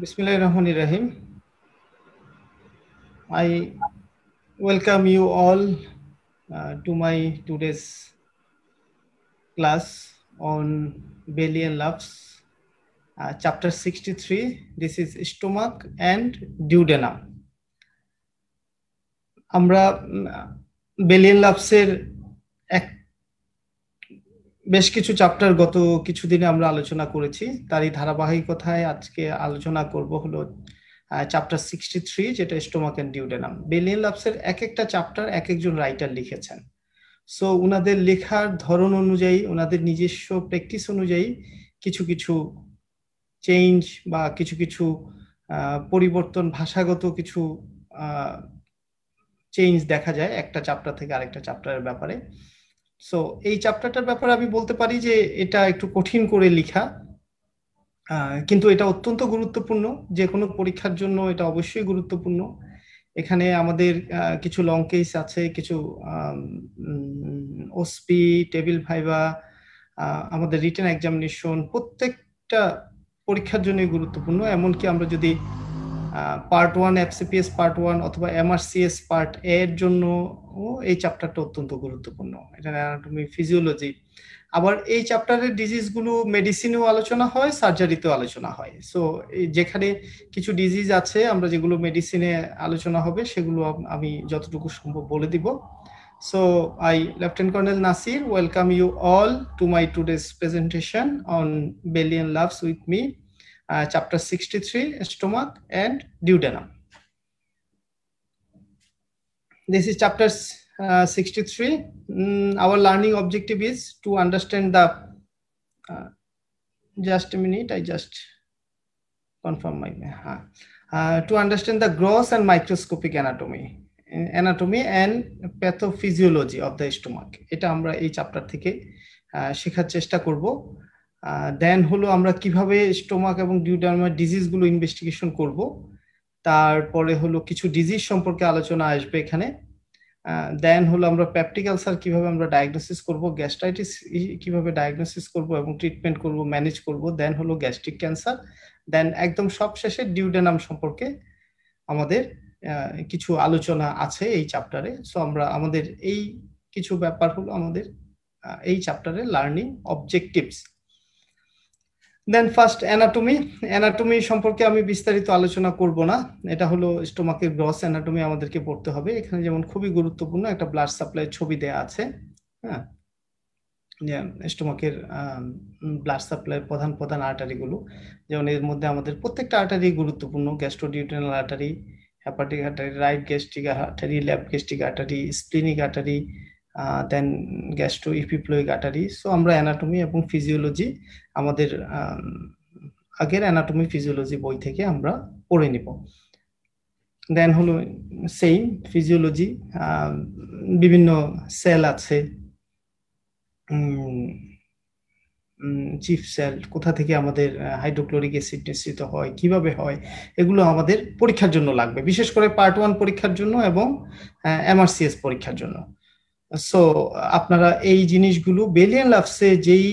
Bismillah ar Rahman ar Rahim. I welcome you all uh, to my today's class on belly and loves, uh, chapter 63. This is stomach and duodenum. আমরা বেলিয়ান লাভসের বেশ কিছু chapter গত কিছুদিনে আমরা আলোচনা করেছি তারই ধারাবাহিকতায় আজকে আলোচনা করব হলো চ্যাপ্টার সিক্সটি থ্রি যেটা স্টোমাক অ্যান্ড ডিউডেনাম বেলিয়ান লাভসের এক একটা চ্যাপ্টার এক একজন রাইটার লিখেছেন সো ওনাদের লেখার ধরন অনুযায়ী ওনাদের নিজস্ব প্র্যাকটিস অনুযায়ী কিছু কিছু চেঞ্জ বা কিছু কিছু পরিবর্তন ভাষাগত কিছু চেঞ্জ দেখা যায় একটা চ্যাপ্টার থেকে আরেকটা চ্যাপ্টারের ব্যাপারে সো এই চ্যাপ্টারটার ব্যাপারে আমি বলতে পারি যে এটা একটু কঠিন করে লিখা কিন্তু এটা অত্যন্ত গুরুত্বপূর্ণ যে কোনো পরীক্ষার জন্য এটা অবশ্যই গুরুত্বপূর্ণ এখানে আমাদের কিছু লং কেস আছে কিছু ওসপি টেবিল ভাইবা আমাদের রিটেন এক্সামিনেশন প্রত্যেকটা পরীক্ষার জন্যই গুরুত্বপূর্ণ এমনকি আমরা যদি part one FCPS part one অথবা এমআরসিএস পার্ট এ এর জন্য এই চ্যাপ্টারটা অত্যন্ত গুরুত্বপূর্ণ এটা অ্যানাটমি ফিজিওলজি আবার এই চ্যাপ্টারের ডিজিজগুলো মেডিসিনেও আলোচনা হয় সার্জারিতেও আলোচনা হয় সো যেখানে কিছু ডিজিজ আছে আমরা যেগুলো মেডিসিনে আলোচনা হবে সেগুলো আমি যতটুকু সম্ভব বলে দিব so I lieutenant colonel Nasir welcome you all to my today's presentation on Bailey and Love's with me chapter 63 stomach and duodenum this is chapter uh, 63 mm, our learning objective is to understand the uh, just a minute i just confirm my uh, to understand the gross and microscopic anatomy anatomy and pathophysiology of the stomach এটা আমরা এই chapter থেকে শেখার চেষ্টা করব then হলো আমরা কিভাবে স্টোমাক এবং ডিউডার্মার গুলো ইনভেস্টিগেশন করব তারপরে হলো কিছু ডিজিজ সম্পর্কে আলোচনা আসবে এখানে দেন হলো আমরা প্যাপটিক আলসার কিভাবে আমরা ডায়াগনোসিস করব গ্যাস্ট্রাইটিস কিভাবে ডায়াগনোসিস করব এবং ট্রিটমেন্ট করব ম্যানেজ করব দেন হলো গ্যাস্ট্রিক ক্যান্সার দেন একদম সবশেষে ডিউডেনাম সম্পর্কে আমাদের কিছু আলোচনা আছে এই চ্যাপ্টারে সো আমরা আমাদের এই কিছু ব্যাপার হলো আমাদের এই চ্যাপ্টারে learning objectives then first anatomy anatomy সম্পর্কে আমি বিস্তারিত আলোচনা করব না এটা হলো স্টোমাকের গ্রস অ্যানাটমি আমাদেরকে পড়তে হবে এখানে যেমন খুবই গুরুত্বপূর্ণ একটা ব্লাড সাপ্লাই ছবি দেয়া আছে হ্যাঁ স্টোমাকের ব্লাড সাপ্লাইয়ের প্রধান প্রধান আর্টারিগুলো যেমন এর মধ্যে আমাদের প্রত্যেকটা আর্টারি গুরুত্বপূর্ণ gastroduodenal artery hepatic artery right gastric artery left gastric artery splenic artery then gastroepiploic artery so আমরা অ্যানাটমি এবং ফিজিওলজি আমাদের আগের অ্যানাটমি ফিজিওলজি বই থেকে আমরা পড়ে নিব দেন হলো সেইম ফিজিওলজি বিভিন্ন সেল আছে চিফ সেল কোথা থেকে আমাদের হাইড্রোক্লোরিক অ্যাসিড নিঃসৃত হয় কিভাবে হয় এগুলো আমাদের পরীক্ষার জন্য লাগবে বিশেষ করে পার্ট ওয়ান পরীক্ষার জন্য এবং এমআরসিএস পরীক্ষার জন্য সো আপনারা এই জিনিসগুলো বেলিয়ান লাভসে যেই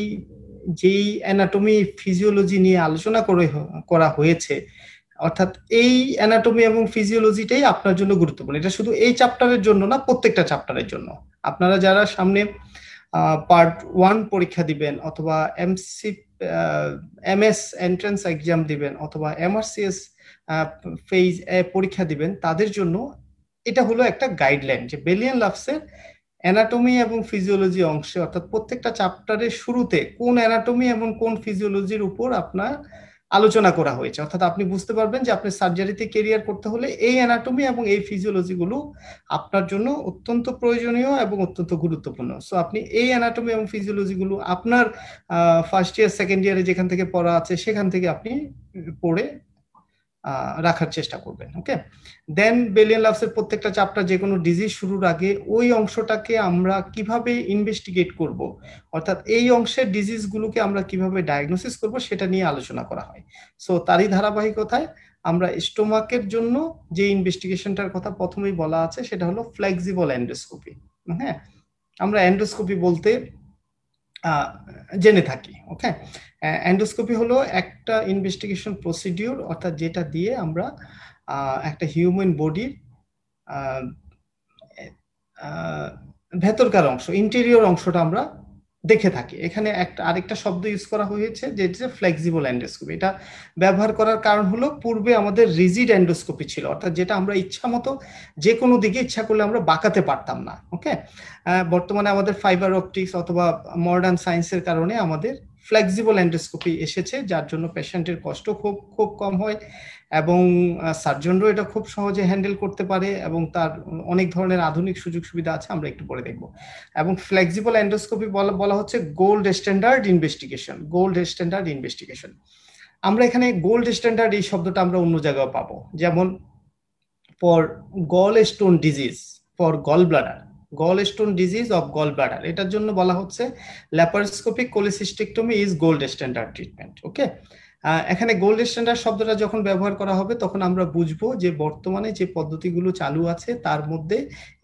যেই অ্যানাটমি ফিজিওলজি নিয়ে আলোচনা করে করা হয়েছে অর্থাৎ এই অ্যানাটমি এবং ফিজিওলজিটাই আপনার জন্য গুরুত্বপূর্ণ এটা শুধু এই চ্যাপ্টারের জন্য না প্রত্যেকটা চ্যাপ্টারের জন্য আপনারা যারা সামনে পার্ট ওয়ান পরীক্ষা দিবেন অথবা MC M S entrance exam দিবেন অথবা এমআরসিএস ফেজ পরীক্ষা দিবেন তাদের জন্য এটা হলো একটা গাইডলাইন যে বেলিয়ান লাভসের অ্যানাটমি এবং ফিজিওলজি অংশে অর্থাৎ প্রত্যেকটা চ্যাপ্টারের শুরুতে কোন অ্যানাটমি এবং কোন ফিজিওলজির উপর আপনার আলোচনা করা হয়েছে অর্থাৎ আপনি বুঝতে পারবেন যে আপনি সার্জারিতে কেরিয়ার করতে হলে এই অ্যানাটমি এবং এই ফিজিওলজিগুলো আপনার জন্য অত্যন্ত প্রয়োজনীয় এবং অত্যন্ত গুরুত্বপূর্ণ সো আপনি এই অ্যানাটমি এবং ফিজিওলজিগুলো আপনার ফার্স্ট ইয়ার সেকেন্ড ইয়ারে যেখান থেকে পড়া আছে সেখান থেকে আপনি পড়ে রাখার চেষ্টা করবেন ওকে দেন বেলিয়ান লাভসের প্রত্যেকটা চাপটা যে কোনো ডিজিজ শুরুর আগে ওই অংশটাকে আমরা কিভাবে ইনভেস্টিগেট করব অর্থাৎ এই অংশের ডিজিজগুলোকে আমরা কিভাবে ডায়াগনোসিস করব সেটা নিয়ে আলোচনা করা হয় সো তারই ধারাবাহিকতায় আমরা স্টোমাকের জন্য যে ইনভেস্টিগেশনটার কথা প্রথমেই বলা আছে সেটা হলো ফ্লেক্সিবল এন্ডোস্কোপি হ্যাঁ আমরা এন্ডোস্কোপি বলতে জেনে থাকি ওকে অ্যান্ডোস্কোপি হলো একটা ইনভেস্টিগেশন প্রসিডিউর অর্থাৎ যেটা দিয়ে আমরা একটা হিউম্যান বডির ভেতরকার অংশ ইন্টেরিয়র অংশটা আমরা দেখে থাকি এখানে একটা আরেকটা শব্দ ইউজ করা হয়েছে যেটা ফ্লেক্সিবল অ্যান্ডোস্কোপি এটা ব্যবহার করার কারণ হলো পূর্বে আমাদের রিজিড অ্যান্ডোস্কোপি ছিল অর্থাৎ যেটা আমরা ইচ্ছা মতো যে কোনো দিকে ইচ্ছা করলে আমরা বাঁকাতে পারতাম না ওকে বর্তমানে আমাদের ফাইবার অপটিক্স অথবা মডার্ন সায়েন্সের কারণে আমাদের ফ্লেক্সিবল অ্যান্ডোস্কোপি এসেছে যার জন্য পেশেন্টের কষ্ট খুব খুব কম হয় এবং সার্জনরাও এটা খুব সহজে হ্যান্ডেল করতে পারে এবং তার অনেক ধরনের আধুনিক সুযোগ সুবিধা আছে আমরা একটু পরে দেখব এবং ফ্লেক্সিবল অ্যান্ডোস্কোপি বলা বলা হচ্ছে gold standard investigation gold standard investigation আমরা এখানে গোল্ড স্ট্যান্ডার্ড এই শব্দটা আমরা অন্য জায়গায় পাবো যেমন for gallstone disease for gallbladder gallstone disease of gallbladder এটার জন্য বলা হচ্ছে laparoscopic cholecystectomy is gold standard treatment okay এখানে গোল্ড স্ট্যান্ডার্ড শব্দটা যখন ব্যবহার করা হবে তখন আমরা বুঝবো যে বর্তমানে যে পদ্ধতিগুলো চালু আছে তার মধ্যে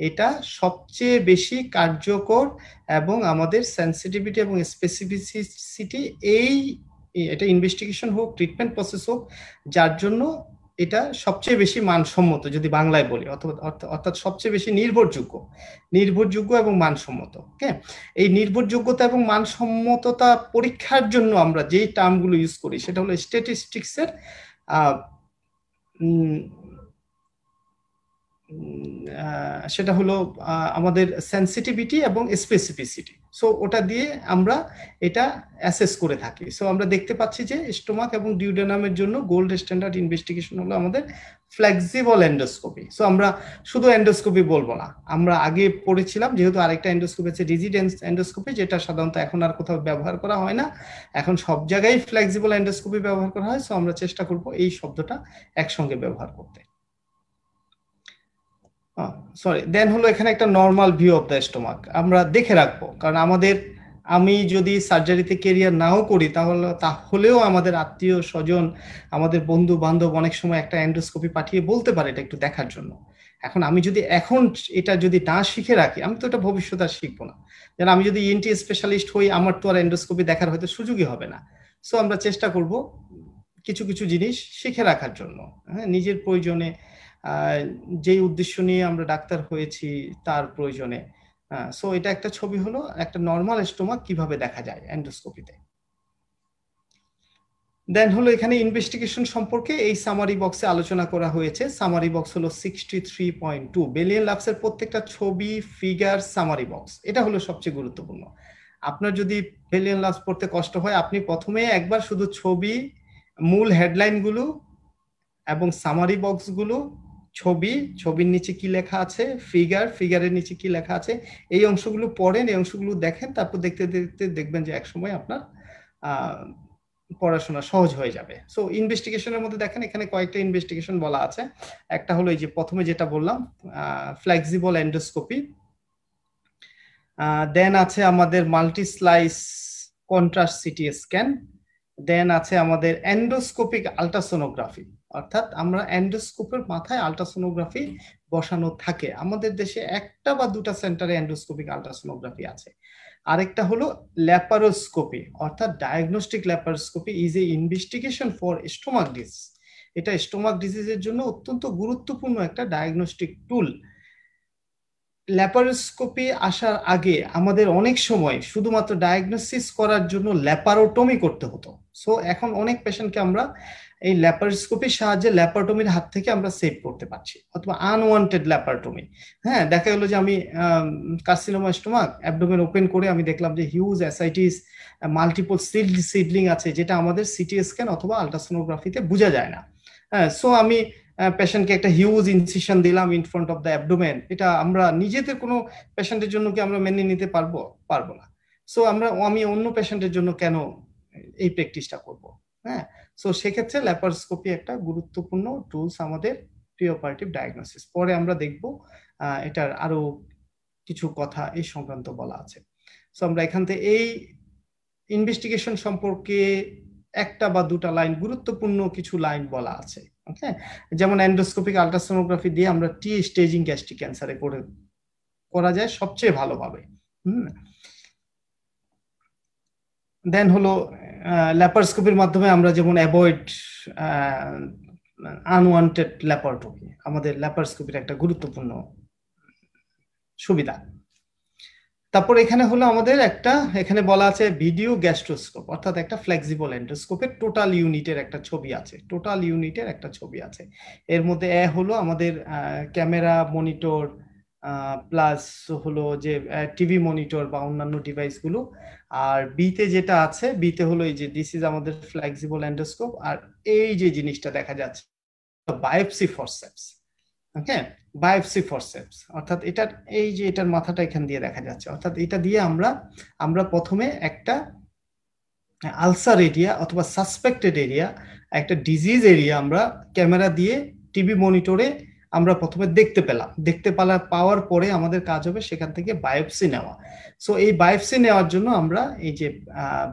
এটা সবচেয়ে বেশি কার্যকর এবং আমাদের সেন্সিটিভিটি এবং স্পেসিফিসিটি এই এটা ইনভেস্টিগেশন হোক ট্রিটমেন্ট প্রসেস হোক যার জন্য এটা সবচেয়ে বেশি মানসম্মত যদি বাংলায় বলি অথবা অর্থাৎ সবচেয়ে বেশি নির্ভরযোগ্য নির্ভরযোগ্য এবং মানসম্মত হ্যাঁ এই নির্ভরযোগ্যতা এবং মানসম্মততা পরীক্ষার জন্য আমরা যেই টার্মগুলো ইউজ করি সেটা হলো স্ট্যাটিস্টিক্সের সেটা হলো আমাদের সেন্সিটিভিটি এবং স্পেসিফিসিটি সো ওটা দিয়ে আমরা এটা অ্যাসেস করে থাকি সো আমরা দেখতে পাচ্ছি যে স্টোমাক এবং ডিউডেনামের জন্য গোল্ড স্ট্যান্ডার্ড ইনভেস্টিগেশন হলো আমাদের ফ্লেক্সিবল এন্ডোস্কোপি সো আমরা শুধু এন্ডোস্কোপি বলবো না আমরা আগে পড়েছিলাম যেহেতু আরেকটা এন্ডোস্কোপি আছে রিজিডেন্স এন্ডোস্কোপি যেটা সাধারণত এখন আর কোথাও ব্যবহার করা হয় না এখন সব জায়গায় ফ্লেক্সিবল এন্ডোস্কোপি ব্যবহার করা হয় সো আমরা চেষ্টা করব এই শব্দটা একসঙ্গে ব্যবহার করতে সরি দেন হলো এখানে একটা normal view of the stomach আমরা দেখে রাখবো কারণ আমাদের আমি যদি সার্জারিতে কেরিয়ার নাও করি তাহলে তাহলেও আমাদের আত্মীয় স্বজন আমাদের বন্ধু বান্ধব অনেক সময় একটা অ্যান্ড্রোস্কোপি পাঠিয়ে বলতে পারে এটা একটু দেখার জন্য এখন আমি যদি এখন এটা যদি না শিখে রাখি আমি তো এটা ভবিষ্যতে আর শিখবো না যেন আমি যদি ইএনটি e স্পেশালিস্ট হই আমার তো আর অ্যান্ড্রোস্কোপি দেখার হয়তো সুযোগই হবে না সো আমরা চেষ্টা করব কিছু কিছু জিনিস শিখে রাখার জন্য হ্যাঁ নিজের প্রয়োজনে যেই উদ্দেশ্য নিয়ে আমরা ডাক্তার হয়েছি তার প্রয়োজনে সো এটা একটা ছবি হলো একটা নর্মাল স্টোমা কিভাবে দেখা যায় অ্যান্ডোস্কোপিতে দেন হলো এখানে ইনভেস্টিগেশন সম্পর্কে এই সামারি বক্সে আলোচনা করা হয়েছে সামারি বক্স হলো sixty three point two Bailey and লাভসের প্রত্যেকটা ছবি ফিগার সামারি বক্স এটা হলো সবচেয়ে গুরুত্বপূর্ণ আপনার যদি বেলিয়ান লাভস পড়তে কষ্ট হয় আপনি প্রথমে একবার শুধু ছবি মূল হেডলাইনগুলো এবং সামারি বক্সগুলো ছবি ছবির নিচে কি লেখা আছে ফিগার ফিগারের নিচে কি লেখা আছে এই অংশগুলো পড়েন এই অংশগুলো দেখেন তারপর দেখতে দেখতে দেখবেন যে একসময় আপনার পড়াশোনা সহজ হয়ে যাবে সো ইনভেস্টিগেশনের মধ্যে দেখেন এখানে কয়েকটা ইনভেস্টিগেশন বলা আছে একটা হলো এই যে প্রথমে যেটা বললাম ফ্লেক্সিবল এন্ডোস্কোপি দেন আছে আমাদের multi slice contrast CT scan then আছে আমাদের এন্ডোস্কোপিক আলট্রাসোনোগ্রাফি অর্থাৎ আমরা অ্যান্ডোস্কোপের মাথায় আলট্রাসোনোগ্রাফি বসানো থাকে আমাদের দেশে একটা বা দুটা সেন্টারে অ্যান্ডোস্কোপিক আলট্রাসোনোগ্রাফি আছে আরেকটা হলো ল্যাপারোস্কোপি অর্থাৎ diagnostic laparoscopy is a investigation for stomach ডিস এটা স্টোমাক ডিজিজের জন্য অত্যন্ত গুরুত্বপূর্ণ একটা ডায়াগনস্টিক টুল ল্যাপারোস্কোপি আসার আগে আমাদের অনেক সময় শুধুমাত্র ডায়াগনোসিস করার জন্য ল্যাপারোটমি করতে হতো সো এখন অনেক পেশেন্টকে আমরা এই ল্যাপারোস্কোপির সাহায্যে ল্যাপারটোমির হাত থেকে আমরা সেভ করতে পারছি অথবা আনওয়ান্টেড ল্যাপারটোমি হ্যাঁ দেখা গেলো যে আমি কার্সিনোমা স্টোমাক অ্যাবডোমেন ওপেন করে আমি দেখলাম যে হিউজ অ্যাসাইটিস মাল্টিপল সিডলিং আছে যেটা আমাদের সিটি স্ক্যান অথবা আলট্রাসোনোগ্রাফিতে বোঝা যায় না হ্যাঁ সো আমি পেশেন্টকে একটা হিউজ ইনসিশন দিলাম in front of the abdomen এটা আমরা নিজেদের কোনো পেশেন্টের জন্য কি আমরা মেনে নিতে পারবো পারবো না সো আমরা আমি অন্য পেশেন্টের জন্য কেন এই প্র্যাকটিসটা করবো হ্যাঁ সো সেক্ষেত্রে ল্যাপারোস্কোপি একটা গুরুত্বপূর্ণ টুলস আমাদের প্রিঅপারেটিভ ডায়াগনোসিস পরে আমরা দেখব এটার আরও কিছু কথা এই সংক্রান্ত বলা আছে সো আমরা এখান থেকে এই ইনভেস্টিগেশন সম্পর্কে একটা বা দুটা লাইন গুরুত্বপূর্ণ কিছু লাইন বলা আছে ওকে যেমন অ্যান্ডোস্কোপিক আলট্রাসোনোগ্রাফি দিয়ে আমরা টি স্টেজিং গ্যাস্ট্রিক ক্যান্সারে করে করা যায় সবচেয়ে ভালোভাবে হুম দেন হলো ল্যাপারস্কোপির মাধ্যমে আমরা যেমন অ্যাভয়েড আনওয়ান্টেড ল্যাপারটোপি আমাদের ল্যাপারস্কোপির একটা গুরুত্বপূর্ণ সুবিধা তারপর এখানে হলো আমাদের একটা এখানে বলা আছে ভিডিও গ্যাস্ট্রোস্কোপ অর্থাৎ একটা ফ্লেক্সিবল এন্ডোস্কোপের টোটাল ইউনিটের একটা ছবি আছে টোটাল ইউনিটের একটা ছবি আছে এর মধ্যে এ হলো আমাদের ক্যামেরা মনিটর প্লাস হলো যে টিভি মনিটর বা অন্যান্য ডিভাইসগুলো আর বিতে যেটা আছে বিতে হলো এই যে দিস ইজ আমাদের ফ্লেক্সিবল এন্ডোস্কোপ আর এই যে জিনিসটা দেখা যাচ্ছে biopsy forceps okay biopsy forceps অর্থাৎ এটার এই যে এটার মাথাটা এখান দিয়ে দেখা যাচ্ছে অর্থাৎ এটা দিয়ে আমরা আমরা প্রথমে একটা আলসার এরিয়া অথবা সাসপেক্টেড এরিয়া একটা ডিজিজ এরিয়া আমরা ক্যামেরা দিয়ে টিভি মনিটরে আমরা প্রথমে দেখতে পেলাম দেখতে পালা পাওয়ার পরে আমাদের কাজ হবে সেখান থেকে বায়োপসি নেওয়া সো এই বায়োপসি নেওয়ার জন্য আমরা এই যে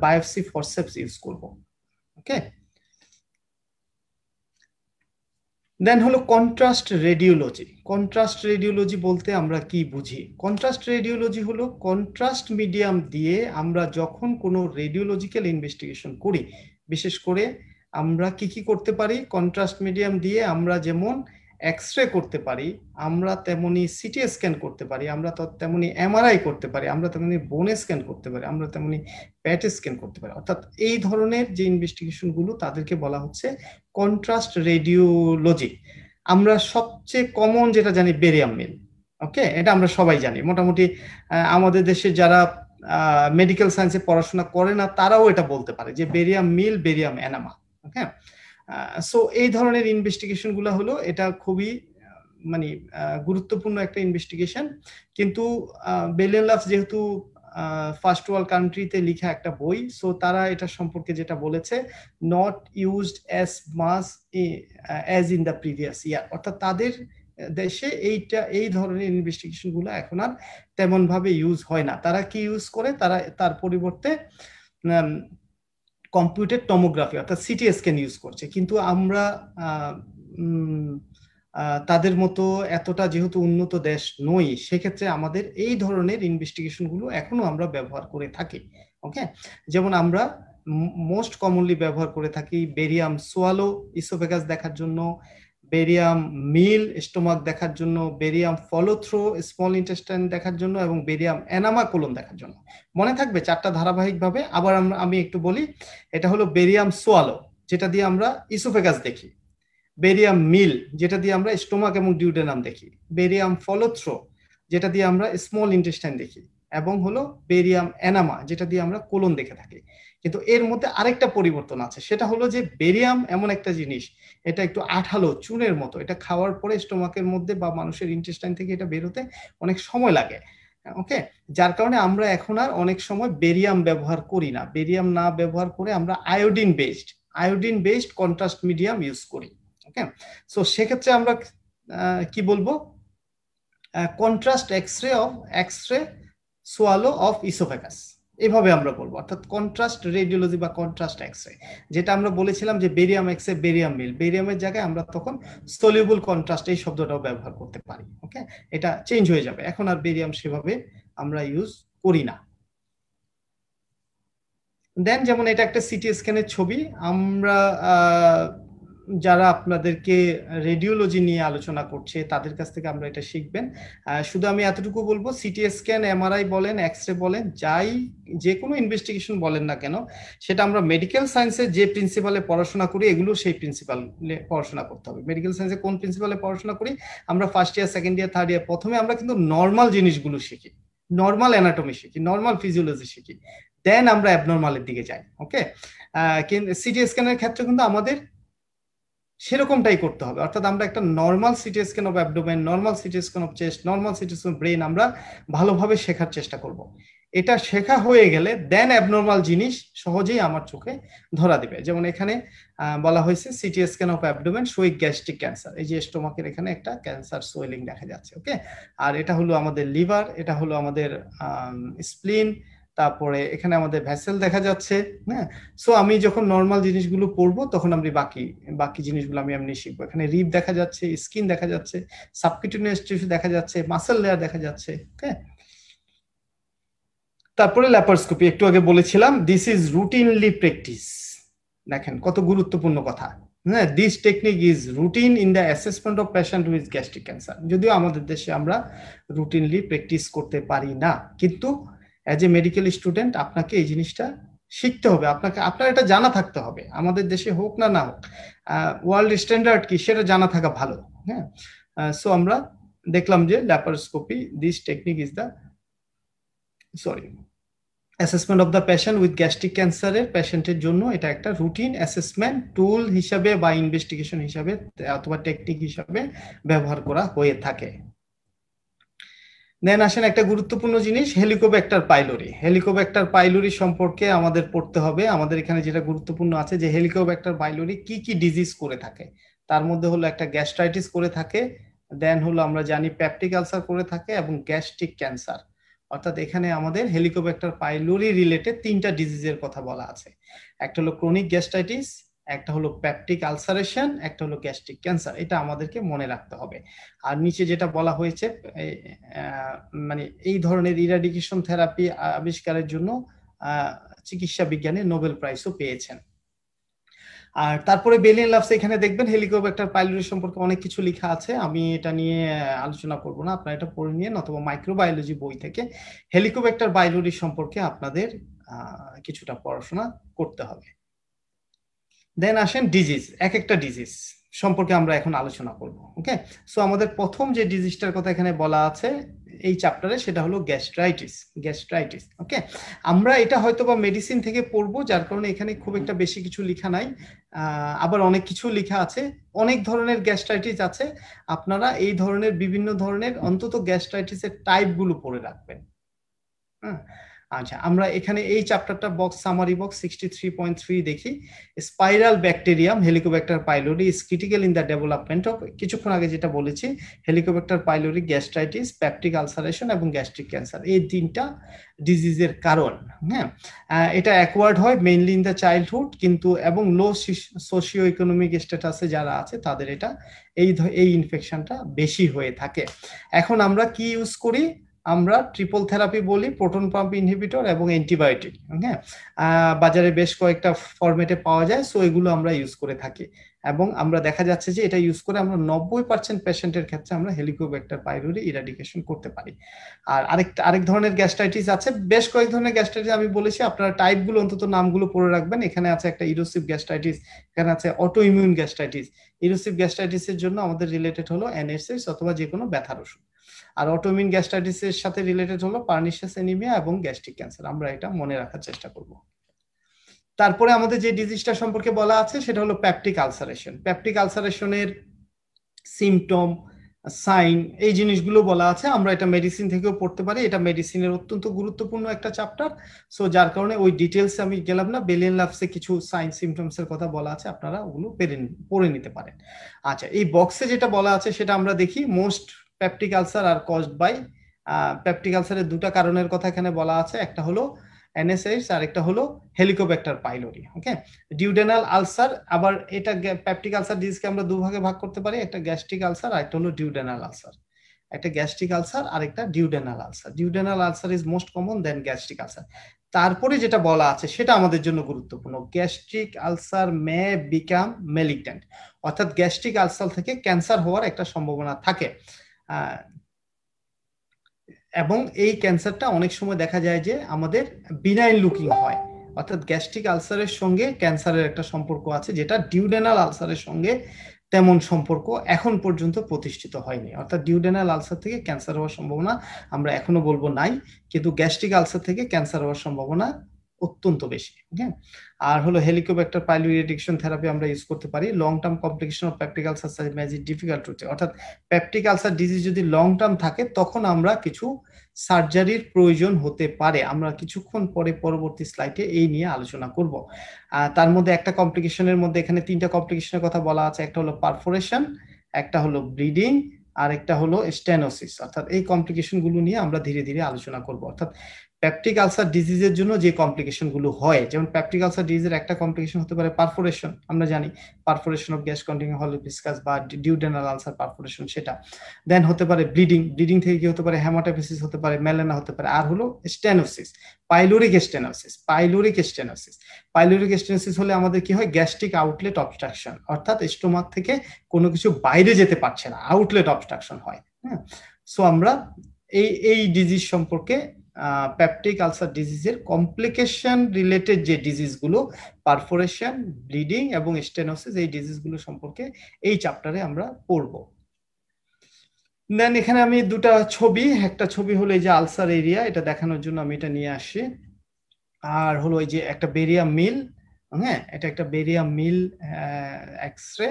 বায়োপসি ফরসেপস ইউজ করব ওকে দেন হলো কন্ট্রাস্ট রেডিওলজি কন্ট্রাস্ট রেডিওলজি বলতে আমরা কি বুঝি কন্ট্রাস্ট রেডিওলজি হলো কন্ট্রাস্ট মিডিয়াম দিয়ে আমরা যখন কোনো রেডিওলজিক্যাল ইনভেস্টিগেশন করি বিশেষ করে আমরা কি কি করতে পারি কন্ট্রাস্ট মিডিয়াম দিয়ে আমরা যেমন আহ এক্স রে করতে পারি আমরা তেমনি সিটি স্ক্যান করতে পারি আমরা তো তেমনি এমআরআই করতে পারি আমরা তেমনি বোন স্ক্যান করতে পারি আমরা তেমনি প্যাট স্ক্যান করতে পারি অর্থাৎ এই ধরনের যে ইনভেস্টিগেশনগুলো তাদেরকে বলা হচ্ছে কন্ট্রাস্ট রেডিওলজি আমরা সবচেয়ে কমন যেটা জানি বেরিয়াম মিল ওকে এটা আমরা সবাই জানি মোটামুটি আমাদের দেশে যারা মেডিকেল সায়েন্সে পড়াশোনা করে না তারাও এটা বলতে পারে যে barium meal barium enema okay so এই ধরনের ইনভেস্টিগেশনগুলো হলো এটা খুবই মানে গুরুত্বপূর্ণ একটা ইনভেস্টিগেশন কিন্তু বেলিয়ান লাভ যেহেতু ফার্স্ট ওয়ার্ল্ড কান্ট্রিতে লিখা একটা বই সো তারা এটা সম্পর্কে যেটা বলেছে not used as much as in the previous year অর্থাৎ তাদের দেশে এইটা এই ধরনের ইনভেস্টিগেশনগুলো এখন আর তেমনভাবে ইউজ হয় না তারা কি ইউজ করে তারা তার পরিবর্তে কম্পিউটার টমোগ্রাফি অর্থাৎ সিটি স্ক্যান ইউজ করছে কিন্তু আমরা তাদের মতো এতটা যেহেতু উন্নত দেশ নই সেক্ষেত্রে আমাদের এই ধরনের ইনভেস্টিগেশনগুলো এখনো আমরা ব্যবহার করে থাকি ওকে যেমন আমরা মোস্ট কমনলি ব্যবহার করে থাকি বেরিয়াম সোয়ালো ইসোফেগাস দেখার জন্য বেরিয়াম মিল স্টোমাক দেখার জন্য বেরিয়াম ফলোথ্রো স্মল ইন্টেস্টাইন দেখার জন্য এবং বেরিয়াম অ্যানামা কোলন দেখার জন্য মনে থাকবে চারটা ধারাবাহিকভাবে আবার আমরা আমি একটু বলি এটা হলো বেরিয়াম সোয়ালো যেটা দিয়ে আমরা ইসোফেগাস দেখি বেরিয়াম মিল যেটা দিয়ে আমরা স্টোমাক এবং ডিউডেনাম দেখি বেরিয়াম ফলোথ্রো যেটা দিয়ে আমরা স্মল ইন্টেস্টাইন দেখি এবং হলো বেরিয়াম অ্যানামা যেটা দিয়ে আমরা কোলন দেখে থাকি কিন্তু এর মধ্যে আরেকটা পরিবর্তন আছে সেটা হলো যে বেরিয়াম এমন একটা জিনিস এটা একটু আঠালো চুনের মতো এটা খাওয়ার পরে স্টোমাকের মধ্যে বা মানুষের ইন্টেস্টাইন থেকে এটা বেরোতে অনেক সময় লাগে ওকে যার কারণে আমরা এখন আর অনেক সময় বেরিয়াম ব্যবহার করি না বেরিয়াম না ব্যবহার করে আমরা iodine based iodine based contrast medium use করি ওকে সো সেক্ষেত্রে আমরা কি বলবো contrast X ray of X ray swallow of oesophagus এভাবে আমরা বলবো অর্থাৎ কন্ট্রাস্ট রেডিওলজি বা কন্ট্রাস্ট এক্সরে যেটা আমরা বলেছিলাম যে বেরিয়াম এক্সরে বেরিয়াম মিল বেরিয়ামের জায়গায় আমরা তখন সলিউবল কন্ট্রাস্ট এই শব্দটাও ব্যবহার করতে পারি ওকে এটা চেঞ্জ হয়ে যাবে এখন আর বেরিয়াম সেভাবে আমরা ইউজ করি না দেন যেমন এটা একটা সিটি স্ক্যানের ছবি আমরা যারা আপনাদেরকে রেডিওলজি নিয়ে আলোচনা করছে তাদের কাছ থেকে আমরা এটা শিখবেন শুধু আমি এতটুকু বলবো সিটি স্ক্যান এমআরআই বলেন এক্স রে বলেন যাই যে কোনো ইনভেস্টিগেশন বলেন না কেন সেটা আমরা মেডিকেল সায়েন্সে যে প্রিন্সিপালে পড়াশোনা করি এগুলো সেই প্রিন্সিপালে পড়াশোনা করতে হবে মেডিকেল সায়েন্সে কোন প্রিন্সিপালে পড়াশোনা করি আমরা first year second year third year প্রথমে আমরা কিন্তু নর্মাল জিনিসগুলো শিখি নর্মাল অ্যানাটমি শিখি নর্মাল ফিজিওলজি শিখি দেন আমরা অ্যাবনর্মালের দিকে যাই ওকে সিটি স্ক্যানের ক্ষেত্রে কিন্তু আমাদের সেরকমটাই করতে হবে অর্থাৎ আমরা একটা normal CT scan of abdomen normal CT scan of chest normal CT scan of brain আমরা ভালোভাবে শেখার চেষ্টা করব এটা শেখা হয়ে গেলে দেন অ্যাবনর্মাল জিনিস সহজেই আমার চোখে ধরা দিবে যেমন এখানে বলা হয়েছে সিটি স্ক্যান অফ অ্যাবডোমেন সোইক গ্যাস্ট্রিক ক্যান্সার এই যে স্টোমাকের এখানে একটা ক্যান্সার সোয়েলিং দেখা যাচ্ছে ওকে আর এটা হলো আমাদের লিভার এটা হলো আমাদের স্প্লিন তারপরে এখানে আমাদের ভ্যাসেল দেখা যাচ্ছে হ্যাঁ সো আমি যখন নর্মাল জিনিসগুলো পড়বো তখন আমি বাকি বাকি জিনিসগুলো আমি এমনি শিখবো এখানে রিপ দেখা যাচ্ছে স্কিন দেখা যাচ্ছে সাবকিউটিনিয়াস টিস্যু দেখা যাচ্ছে মাসেল লেয়ার দেখা যাচ্ছে হ্যাঁ তারপরে ল্যাপারস্কোপি একটু আগে বলেছিলাম দিস ইজ রুটিনলি প্র্যাকটিস দেখেন কত গুরুত্বপূর্ণ কথা হ্যাঁ this technique is routine in the assessment of patient with gastric cancer যদিও আমাদের দেশে আমরা রুটিনলি প্র্যাকটিস করতে পারি না কিন্তু অ্যাজ এ মেডিকেল স্টুডেন্ট আপনাকে এই জিনিসটা শিখতে হবে আপনাকে আপনার এটা জানা থাকতে হবে আমাদের দেশে হোক না না হোক ওয়ার্ল্ড স্ট্যান্ডার্ড কি সেটা জানা থাকা ভালো হ্যাঁ সো আমরা দেখলাম যে laparoscopy this technique is the sorry assessment of the patient with gastric ক্যান্সারের প্যাশেন্টের জন্য এটা একটা রুটিন অ্যাসেসমেন্ট টুল হিসাবে বা ইনভেস্টিগেশন হিসাবে অথবা টেকনিক হিসাবে ব্যবহার করা হয়ে থাকে দেন আসেন একটা গুরুত্বপূর্ণ জিনিস হেলিকোব্যাক্টার পাইলরি হেলিকোব্যাক্টার পাইলরি সম্পর্কে আমাদের পড়তে হবে আমাদের এখানে যেটা গুরুত্বপূর্ণ আছে যে হেলিকোব্যাক্টার পাইলরি কি কি ডিজিজ করে থাকে তার মধ্যে হলো একটা গ্যাস্ট্রাইটিস করে থাকে দেন হলো আমরা জানি প্যাপটিক আলসার করে থাকে এবং গ্যাস্ট্রিক ক্যান্সার অর্থাৎ এখানে আমাদের হেলিকোব্যাক্টার পাইলরি রিলেটেড তিনটা ডিজিজের কথা বলা আছে একটা হলো ক্রনিক গ্যাস্ট্রাইটিস একটা হলো প্যাপটিক আলসারেশন একটা হলো গ্যাস্ট্রিক ক্যান্সার এটা আমাদেরকে মনে রাখতে হবে আর নিচে যেটা বলা হয়েছে মানে এই ধরনের ইরাডিকেশন থেরাপি আবিষ্কারের জন্য চিকিৎসা বিজ্ঞানে নোবেল প্রাইজও পেয়েছেন আর তারপরে বেলিয়ান লাভস এখানে দেখবেন হেলিকোব্যাক্টার পাইলোরি সম্পর্কে অনেক কিছু লেখা আছে আমি এটা নিয়ে আলোচনা করব না আপনারা এটা পড়ে নিয়ে অথবা মাইক্রোবায়োলজি বই থেকে হেলিকোব্যাক্টার পাইলোরি সম্পর্কে আপনাদের কিছুটা পড়াশোনা করতে হবে দেন আসেন ডিজিজ এক একটা ডিজিজ সম্পর্কে আমরা এখন আলোচনা করব ওকে সো আমাদের প্রথম যে ডিজিজটার কথা এখানে বলা আছে এই চ্যাপ্টারে সেটা হলো গ্যাস্ট্রাইটিস গ্যাস্ট্রাইটিস ওকে আমরা এটা হয়তো বা মেডিসিন থেকে পড়ব যার কারণে এখানে খুব একটা বেশি কিছু লেখা নাই আবার অনেক কিছু লেখা আছে অনেক ধরনের গ্যাস্ট্রাইটিস আছে আপনারা এই ধরনের বিভিন্ন ধরনের অন্তত গ্যাস্ট্রাইটিসের টাইপগুলো পড়ে রাখবেন হ্যাঁ আচ্ছা আমরা এখানে এই চ্যাপ্টারটা box summary box sixty three point three দেখি spiral bacterium Helicobacter pylori is critical in the development of কিছুক্ষণ আগে যেটা বলেছি Helicobacter pylori gastritis peptic ulceration এবং গ্যাস্ট্রিক ক্যান্সার এই তিনটা ডিজিজের কারণ হ্যাঁ এটা অ্যাকোয়ার্ড হয় মেইনলি ইন দ্য চাইল্ডহুড কিন্তু এবং লো সোশিও ইকোনমিক স্ট্যাটাসে যারা আছে তাদের এটা এই এই ইনফেকশনটা বেশি হয়ে থাকে এখন আমরা কি ইউজ করি আমরা ট্রিপল থেরাপি বলি প্রোটন পাম্প ইনহিবিটর এবং অ্যান্টিবায়োটিক হ্যাঁ বাজারে বেশ কয়েকটা ফরম্যাটে পাওয়া যায় সো এগুলো আমরা ইউজ করে থাকি এবং আমরা দেখা যাচ্ছে যে এটা ইউজ করে আমরা নব্বই পার্সেন্ট পেশেন্টের ক্ষেত্রে আমরা হেলিকোব্যাক্টার পাইরোরি ইরাডিকেশন করতে পারি আর আরেক আরেক ধরনের গ্যাস্ট্রাইটিস আছে বেশ কয়েক ধরনের গ্যাস্ট্রাইটিস আমি বলেছি আপনারা টাইপগুলো অন্তত নামগুলো পড়ে রাখবেন এখানে আছে একটা ইরোসিভ গ্যাস্ট্রাইটিস এখানে আছে অটো ইমিউন গ্যাস্ট্রাইটিস ইরোসিভ গ্যাস্ট্রাইটিসের জন্য আমাদের রিলেটেড হলো এনএসএস অথবা যে কোনো ব্যথার ওষুধ আর অটোমিন গ্যাস্ট্রাইটিসের সাথে রিলেটেড হলো পার্নিশিয়াস অ্যানিমিয়া এবং গ্যাস্ট্রিক ক্যান্সার আমরা এটা মনে রাখার চেষ্টা করব তারপরে আমাদের যে ডিজিজটা সম্পর্কে বলা আছে সেটা হলো প্যাপটিক আলসারেশন প্যাপটিক আলসারেশনের সিমটম সাইন এই জিনিসগুলো বলা আছে আমরা এটা মেডিসিন থেকেও পড়তে পারি এটা মেডিসিনের অত্যন্ত গুরুত্বপূর্ণ একটা চ্যাপ্টার সো যার কারণে ওই ডিটেলস আমি গেলাম না বেলিয়ান লাভসে কিছু সাইন সিমটমস এর কথা বলা আছে আপনারা ওগুলো পড়ে নিতে পারেন আচ্ছা এই বক্সে যেটা বলা আছে সেটা আমরা দেখি most peptic ulcer are caused by peptic আলসারের দুটো কারণের কথা এখানে বলা আছে একটা হলো এনএসএস আর একটা হলো Helicobacter pylori okay duodenal ulcer আবার এটা পেপটিক আলসার ডিজিজকে আমরা দুভাগে ভাগ করতে পারি একটা গ্যাস্ট্রিক আলসার আর একটা হলো ডিউডেনাল আলসার একটা গ্যাস্ট্রিক আলসার আর একটা duodenal ulcer duodenal ulcer is most common then gastric ulcer তারপরে যেটা বলা আছে সেটা আমাদের জন্য গুরুত্বপূর্ণ gastric ulcer may become malignant অর্থাৎ গ্যাস্ট্রিক আলসার থেকে ক্যান্সার হওয়ার একটা সম্ভাবনা থাকে এবং এই ক্যান্সারটা অনেক সময় দেখা যায় যে আমাদের বিনাইন লুকিং হয় অর্থাৎ গ্যাস্ট্রিক আলসারের সঙ্গে ক্যান্সারের একটা সম্পর্ক আছে যেটা ডিউডেনাল আলসারের সঙ্গে তেমন সম্পর্ক এখন পর্যন্ত প্রতিষ্ঠিত হয়নি অর্থাৎ ডিউডেনাল আলসার থেকে ক্যান্সার হওয়ার সম্ভাবনা আমরা এখনো বলবো নাই কিন্তু গ্যাস্ট্রিক আলসার থেকে ক্যান্সার হওয়ার সম্ভাবনা অত্যন্ত বেশি হ্যাঁ আর হলো হেলিকোব্যাক্টার পাইলুরি এডিকশন থেরাপি আমরা ইউজ করতে পারি long term complication of peptic ulcer size ম্যাজ ডিফিকাল্ট হচ্ছে অর্থাৎ প্যাপটিক আলসার ডিজিজ যদি লং টার্ম থাকে তখন আমরা কিছু সার্জারির প্রয়োজন হতে পারে আমরা কিছুক্ষণ পরে পরবর্তী স্লাইডে এই নিয়ে আলোচনা করব তার মধ্যে একটা কমপ্লিকেশনের মধ্যে এখানে তিনটা কমপ্লিকেশনের কথা বলা আছে একটা হলো পারফোরেশন একটা হলো ব্লিডিং আর একটা হলো স্টেনোসিস অর্থাৎ এই কমপ্লিকেশনগুলো নিয়ে আমরা ধীরে ধীরে আলোচনা করব অর্থাৎ প্যাপটিক আলসার ডিজিজের জন্য যে কমপ্লিকেশন গুলো হয় যেমন প্যাপটিক আলসার ডিজিজের একটা কমপ্লিকেশন হতে পারে পারফোরেশন আমরা জানি পারফোরেশন অফ গ্যাস কন্টিনিউ হল ডিসকাস বা ডিউডেনাল আলসার পারফোরেশন সেটা দেন হতে পারে ব্লিডিং ব্লিডিং থেকে কি হতে পারে হ্যামাটাফিসিস হতে পারে মেলানা হতে পারে আর হলো stenosis pyloric stenosis pyloric stenosis pyloric stenosis হলে আমাদের কি হয় গ্যাস্ট্রিক আউটলেট অবস্ট্রাকশন অর্থাৎ স্টোমাক থেকে কোনো কিছু বাইরে যেতে পারছে না আউটলেট অবস্ট্রাকশন হয় হ্যাঁ সো আমরা এই এই ডিজিজ সম্পর্কে প্যাপটিক আলসার ডিজিজের কমপ্লিকেশন রিলেটেড যে ডিজিজগুলো পারফোরেশন ব্লিডিং এবং স্টেনোসিস এই ডিজিজগুলো সম্পর্কে এই চ্যাপ্টারে আমরা পড়ব দেন এখানে আমি দুটা ছবি একটা ছবি হলো এই যে আলসার এরিয়া এটা দেখানোর জন্য আমি এটা নিয়ে আসি আর হলো এই যে একটা বেরিয়া মিল হ্যাঁ এটা একটা barium meal X ray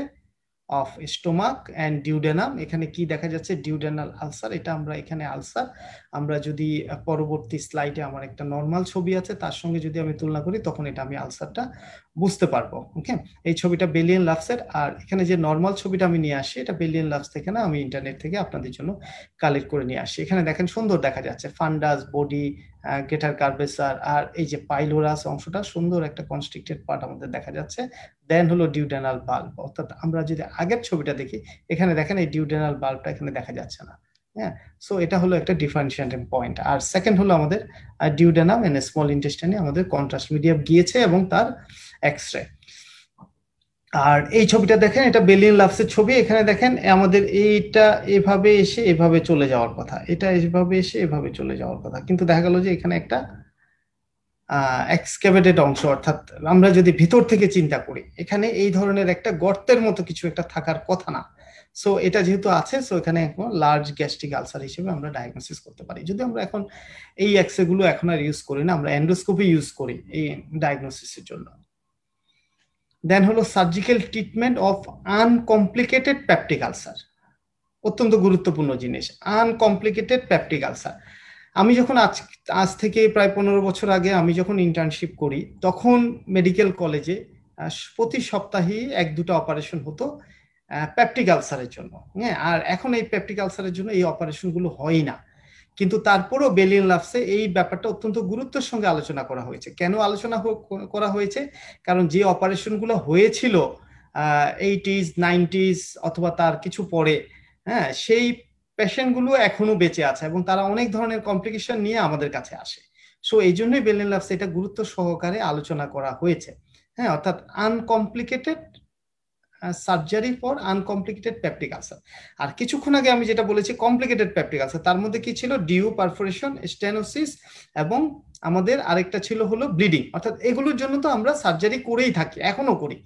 of stomach and duodenum এখানে কি দেখা যাচ্ছে ডিউডেনাল আলসার এটা আমরা এখানে আলসার আমরা যদি পরবর্তী স্লাইডে আমার একটা নর্মাল ছবি আছে তার সঙ্গে যদি আমি তুলনা করি তখন এটা আমি আলসারটা বুঝতে পারবো ওকে এই ছবিটা বেলিয়ান লাভসের আর এখানে যে নর্মাল ছবিটা আমি নিয়ে আসি এটা বেলিয়ান লাভস থেকে না আমি ইন্টারনেট থেকে আপনাদের জন্য কালেক্ট করে নিয়ে আসি এখানে দেখেন সুন্দর দেখা যাচ্ছে ফান্ডাস বডি গেটার কার্বেসার আর এই যে পাইলোরাস অংশটা সুন্দর একটা কনস্ট্রিক্টেড পার্ট আমাদের দেখা যাচ্ছে দেন হলো ডিউডেনাল বাল্ব অর্থাৎ আমরা যদি আগের ছবিটা দেখি এখানে দেখেন এই ডিউডেনাল বাল্বটা এখানে দেখা যাচ্ছে না হ্যাঁ সো এটা হলো একটা ডিফারেন্সিয়েটিং পয়েন্ট আর সেকেন্ড হলো আমাদের ডিউডেনাম এন্ড স্মল ইন্টেস্টাইনে আমাদের কন্ট্রাস্ট মিডিয়াম গিয়েছে এবং তার এক্সরে আর এই ছবিটা দেখেন এটা বেলিন লাভসের ছবি এখানে দেখেন আমাদের এইটা এভাবে এসে এভাবে চলে যাওয়ার কথা এটা এভাবে এসে এভাবে চলে যাওয়ার কথা কিন্তু দেখা গেল যে এখানে একটা এক্সক্যাভেটেড অংশ অর্থাৎ আমরা যদি ভিতর থেকে চিন্তা করি এখানে এই ধরনের একটা গর্তের মতো কিছু একটা থাকার কথা না সো এটা যেহেতু আছে সো এখানে এখন লার্জ গ্যাস্ট্রিক আলসার হিসেবে আমরা ডায়াগনোসিস করতে পারি যদি আমরা এখন এই এক্সেগুলো এখন আর ইউজ করি না আমরা এন্ডোস্কোপি ইউজ করি এই ডায়াগনোসিসের জন্য দেন হলো surgical treatment of uncomplicated peptic ulcer অত্যন্ত গুরুত্বপূর্ণ জিনিস আনকমপ্লিকেটেড প্যাপটিক আলসার আমি যখন আজ আজ থেকে প্রায় পনেরো বছর আগে আমি যখন ইন্টার্নশিপ করি তখন মেডিকেল কলেজে প্রতি সপ্তাহে এক দুটো অপারেশন হতো প্যাপটিক আলসারের জন্য হ্যাঁ আর এখন এই প্যাপটিক আলসারের জন্য এই অপারেশনগুলো হয় না কিন্তু তারপরও বেলিন লাভসে এই ব্যাপারটা অত্যন্ত গুরুত্বের সঙ্গে আলোচনা করা হয়েছে কেন আলোচনা করা হয়েছে কারণ যে অপারেশনগুলো হয়েছিল এইটিজ নাইনটিজ অথবা তার কিছু পরে হ্যাঁ সেই পেশেন্টগুলো এখনো বেঁচে আছে এবং তারা অনেক ধরনের কমপ্লিকেশন নিয়ে আমাদের কাছে আসে সো এই জন্যই বেলিন লাভসে এটা গুরুত্ব সহকারে আলোচনা করা হয়েছে হ্যাঁ অর্থাৎ uncomplicated surgery for uncomplicated peptic ulcer আর কিছুক্ষণ আগে আমি যেটা বলেছি কমপ্লিকেটেড প্যাপটিক আলসার তার মধ্যে কি ছিল ডিউ পারফোরেশন স্টেনোসিস এবং আমাদের আরেকটা ছিল হলো ব্লিডিং অর্থাৎ এগুলোর জন্য তো আমরা সার্জারি করেই থাকি এখনো করি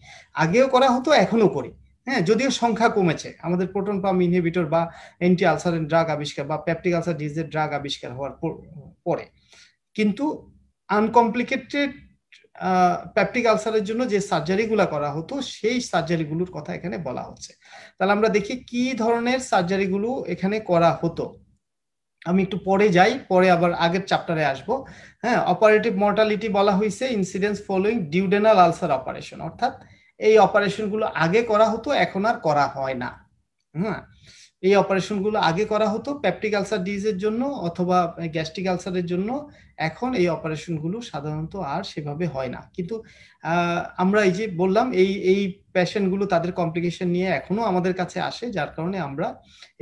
আগেও করা হতো এখনো করি হ্যাঁ যদিও সংখ্যা কমেছে আমাদের প্রোটন পাম্প ইনহিবিটর বা অ্যান্টি আলসারের ড্রাগ আবিষ্কার বা প্যাপটিক আলসার ডিজের ড্রাগ আবিষ্কার হওয়ার পরে কিন্তু আনকমপ্লিকেটেড প্যাপটিক আলসারের জন্য যে সার্জারিগুলো করা হতো সেই সার্জারিগুলোর কথা এখানে বলা হচ্ছে তাহলে আমরা দেখি কি ধরনের সার্জারিগুলো এখানে করা হতো আমি একটু পরে যাই পরে আবার আগের চ্যাপ্টারে আসব হ্যাঁ অপারেটিভ মর্টালিটি বলা হয়েছে incidence following duodenal ulcer operation অর্থাৎ এই অপারেশনগুলো আগে করা হতো এখন আর করা হয় না হ্যাঁ এই অপারেশনগুলো আগে করা হতো প্যাপটিক আলসার ডিজের জন্য অথবা গ্যাস্ট্রিক আলসারের জন্য এখন এই অপারেশনগুলো সাধারণত আর সেভাবে হয় না কিন্তু আমরা এই যে বললাম এই এই প্যাশেন্টগুলো তাদের কমপ্লিকেশন নিয়ে এখনো আমাদের কাছে আসে যার কারণে আমরা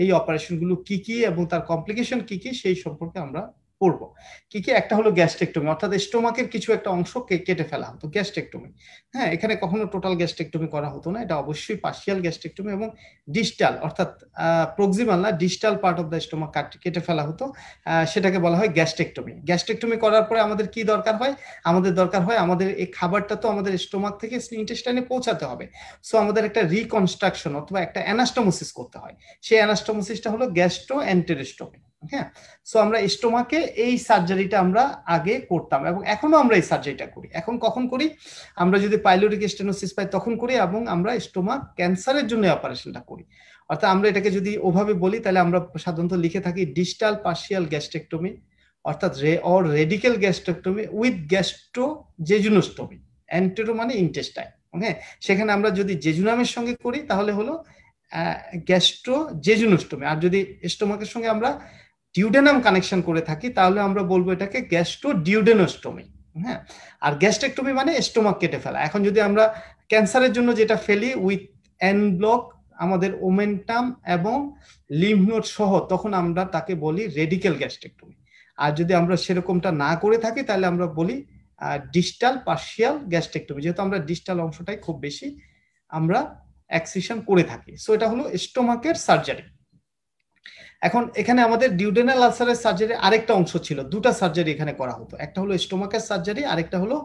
এই অপারেশনগুলো কি কি এবং তার কমপ্লিকেশন কি কি সেই সম্পর্কে আমরা করব কি কি একটা হলো গ্যাস্ট্রেকটমি অর্থাৎ স্টোমাকের কিছু একটা অংশ কেটে ফেলা হতো গ্যাস্ট্রেকটমি হ্যাঁ এখানে কখনো টোটাল গ্যাস্ট্রেকটমি করা হতো না এটা অবশ্যই পার্শিয়াল গ্যাস্ট্রেকটমি এবং ডিস্টাল অর্থাৎ প্রক্সিমাল না distal part of the stomach কেটে ফেলা হতো সেটাকে বলা হয় গ্যাস্ট্রেকটমি গ্যাস্ট্রেকটমি করার পরে আমাদের কি দরকার হয় আমাদের দরকার হয় আমাদের এই খাবারটা তো আমাদের স্টোমাক থেকে ইন্টেস্টাইনে পৌঁছাতে হবে সো আমাদের একটা রিকনস্ট্রাকশন অথবা একটা অ্যানাস্টোমোসিস করতে হয় সেই অ্যানাস্টোমোসিসটা হলো গ্যাস্ট্রো অ্যান্টেরিস্টোমি হ্যাঁ সো আমরা স্টোমাকে এই সার্জারিটা আমরা আগে করতাম এবং এখনো আমরা এই সার্জারিটা করি এখন কখন করি আমরা যদি পাইলোরিক স্টেনোসিস পাই তখন করি এবং আমরা স্টোমা ক্যান্সারের জন্য অপারেশনটা করি অর্থাৎ আমরা এটাকে যদি ওভাবে বলি তাহলে আমরা সাধারণত লিখে থাকি ডিস্টাল পার্শিয়াল গ্যাস্ট্রেকটমি অর্থাৎ রে or radical gastrectomy with gastrojejunostomy antero মানে ইন্টেস্টাইন হ্যাঁ সেখানে আমরা যদি জেজুনামের সঙ্গে করি তাহলে হলো গ্যাস্ট্রো জেজুনোস্টমি আর যদি স্টোমাকের সঙ্গে আমরা ডিউডেনাম কানেকশন করে থাকি তাহলে আমরা বলবো এটাকে গ্যাস্ট্রো ডিউডেনোস্টোমি হ্যাঁ আর গ্যাস্ট্রেক্টমি মানে স্টোমাক কেটে ফেলা এখন যদি আমরা ক্যান্সারের জন্য যেটা ফেলি উইথ এন ব্লক আমাদের ওমেন্টাম এবং লিমনোড সহ তখন আমরা তাকে বলি রেডিকেল গ্যাস্ট্রেক্টমি আর যদি আমরা সেরকমটা না করে থাকি তাহলে আমরা বলি ডিস্টাল পার্শিয়াল গ্যাস্ট্রেক্টমি যেহেতু আমরা ডিস্টাল অংশটাই খুব বেশি আমরা অ্যাক্সিশন করে থাকি সো এটা হলো স্টোমাকের সার্জারি এখন এখানে আমাদের ডিউডেনাল আলসারের সার্জারি আরেকটা অংশ ছিল দুটা সার্জারি এখানে করা হতো একটা হলো স্টোমাকের সার্জারি আরেকটা হলো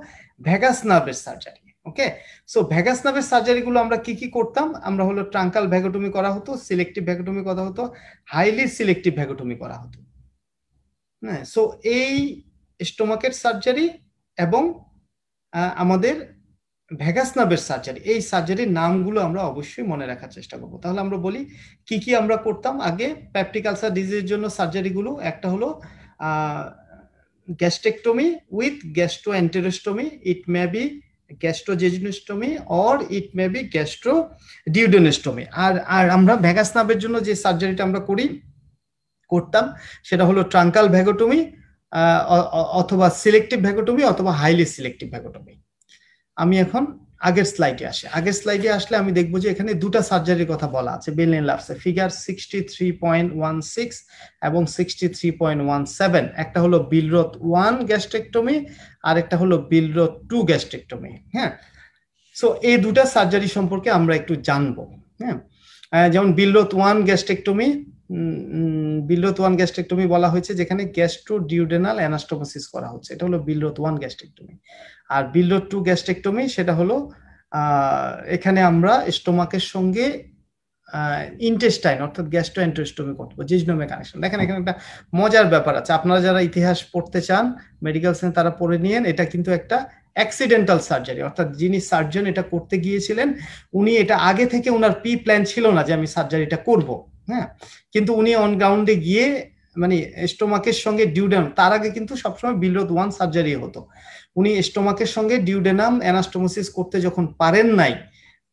ভ্যাগাস নার্ভের সার্জারি ওকে সো ভ্যাগাস নার্ভের সার্জারিগুলো আমরা কি কি করতাম আমরা হলো ট্রাঙ্কাল ভ্যাগোটমি করা হতো সিলেক্টিভ ভ্যাগোটমি করা হতো হাইলি সিলেক্টিভ ভ্যাগোটমি করা হতো হ্যাঁ সো এই স্টোমাকের সার্জারি এবং আমাদের ভ্যাগাস নাবের সার্জারি এই সার্জারির নামগুলো আমরা অবশ্যই মনে রাখার চেষ্টা করবো তাহলে আমরা বলি কি কি আমরা করতাম আগে প্যাপটিকালসার ডিজিজের জন্য সার্জারিগুলো একটা হলো gastrectomy with gastroenterostomy it may be gastrojejunostomy or it may be gastroduodenostomy আর আর আমরা ভ্যাগাস নাবের জন্য যে সার্জারিটা আমরা করি করতাম সেটা হলো ট্রাঙ্কাল ভ্যাগোটমি অথবা সিলেক্টিভ ভ্যাগোটমি অথবা হাইলি সিলেক্টিভ ভ্যাগোটমি আমি এখন আগের স্লাইডে আসি আগের স্লাইডে আসলে আমি দেখবো যে এখানে দুটা সার্জারির কথা বলা আছে Bailey Love's figure sixty three point one six এবং sixty three point one seven একটা হলো বিলরথ ওয়ান গ্যাস্ট্রেকটমি আর একটা হলো বিলরথ টু গ্যাস্ট্রেকটমি হ্যাঁ সো এই দুটা সার্জারি সম্পর্কে আমরা একটু জানবো হ্যাঁ যেমন Billroth one gastrectomy Billroth one gastrectomy বলা হয়েছে যেখানে গ্যাস্ট্রো ডিউডেনাল অ্যানাস্টোমোসিস করা হচ্ছে এটা হলো বিলরোথ ওয়ান গ্যাস্ট্রেক্টমি আর বিলরোথ টু গ্যাস্ট্রেক্টমি সেটা হলো এখানে আমরা স্টোমাকের সঙ্গে ইন্টেস্টাইন অর্থাৎ গ্যাস্ট্রো এন্টোস্টোমি করবো জিজনোমে কানেকশন দেখেন এখানে একটা মজার ব্যাপার আছে আপনারা যারা ইতিহাস পড়তে চান মেডিকেল সায়েন্স তারা পড়ে নিয়েন এটা কিন্তু একটা অ্যাক্সিডেন্টাল সার্জারি অর্থাৎ যিনি সার্জন এটা করতে গিয়েছিলেন উনি এটা আগে থেকে ওনার প্রি প্ল্যান ছিল না যে আমি সার্জারিটা করবো হ্যাঁ কিন্তু উনি অন গ্রাউন্ডে গিয়ে মানে স্টোমাকের সঙ্গে ডিউডেন তার আগে কিন্তু সবসময় বিলোদ ওয়ান সার্জারি হতো উনি স্টোমাকের সঙ্গে ডিউডেনাম অ্যানাস্টোমোসিস করতে যখন পারেন নাই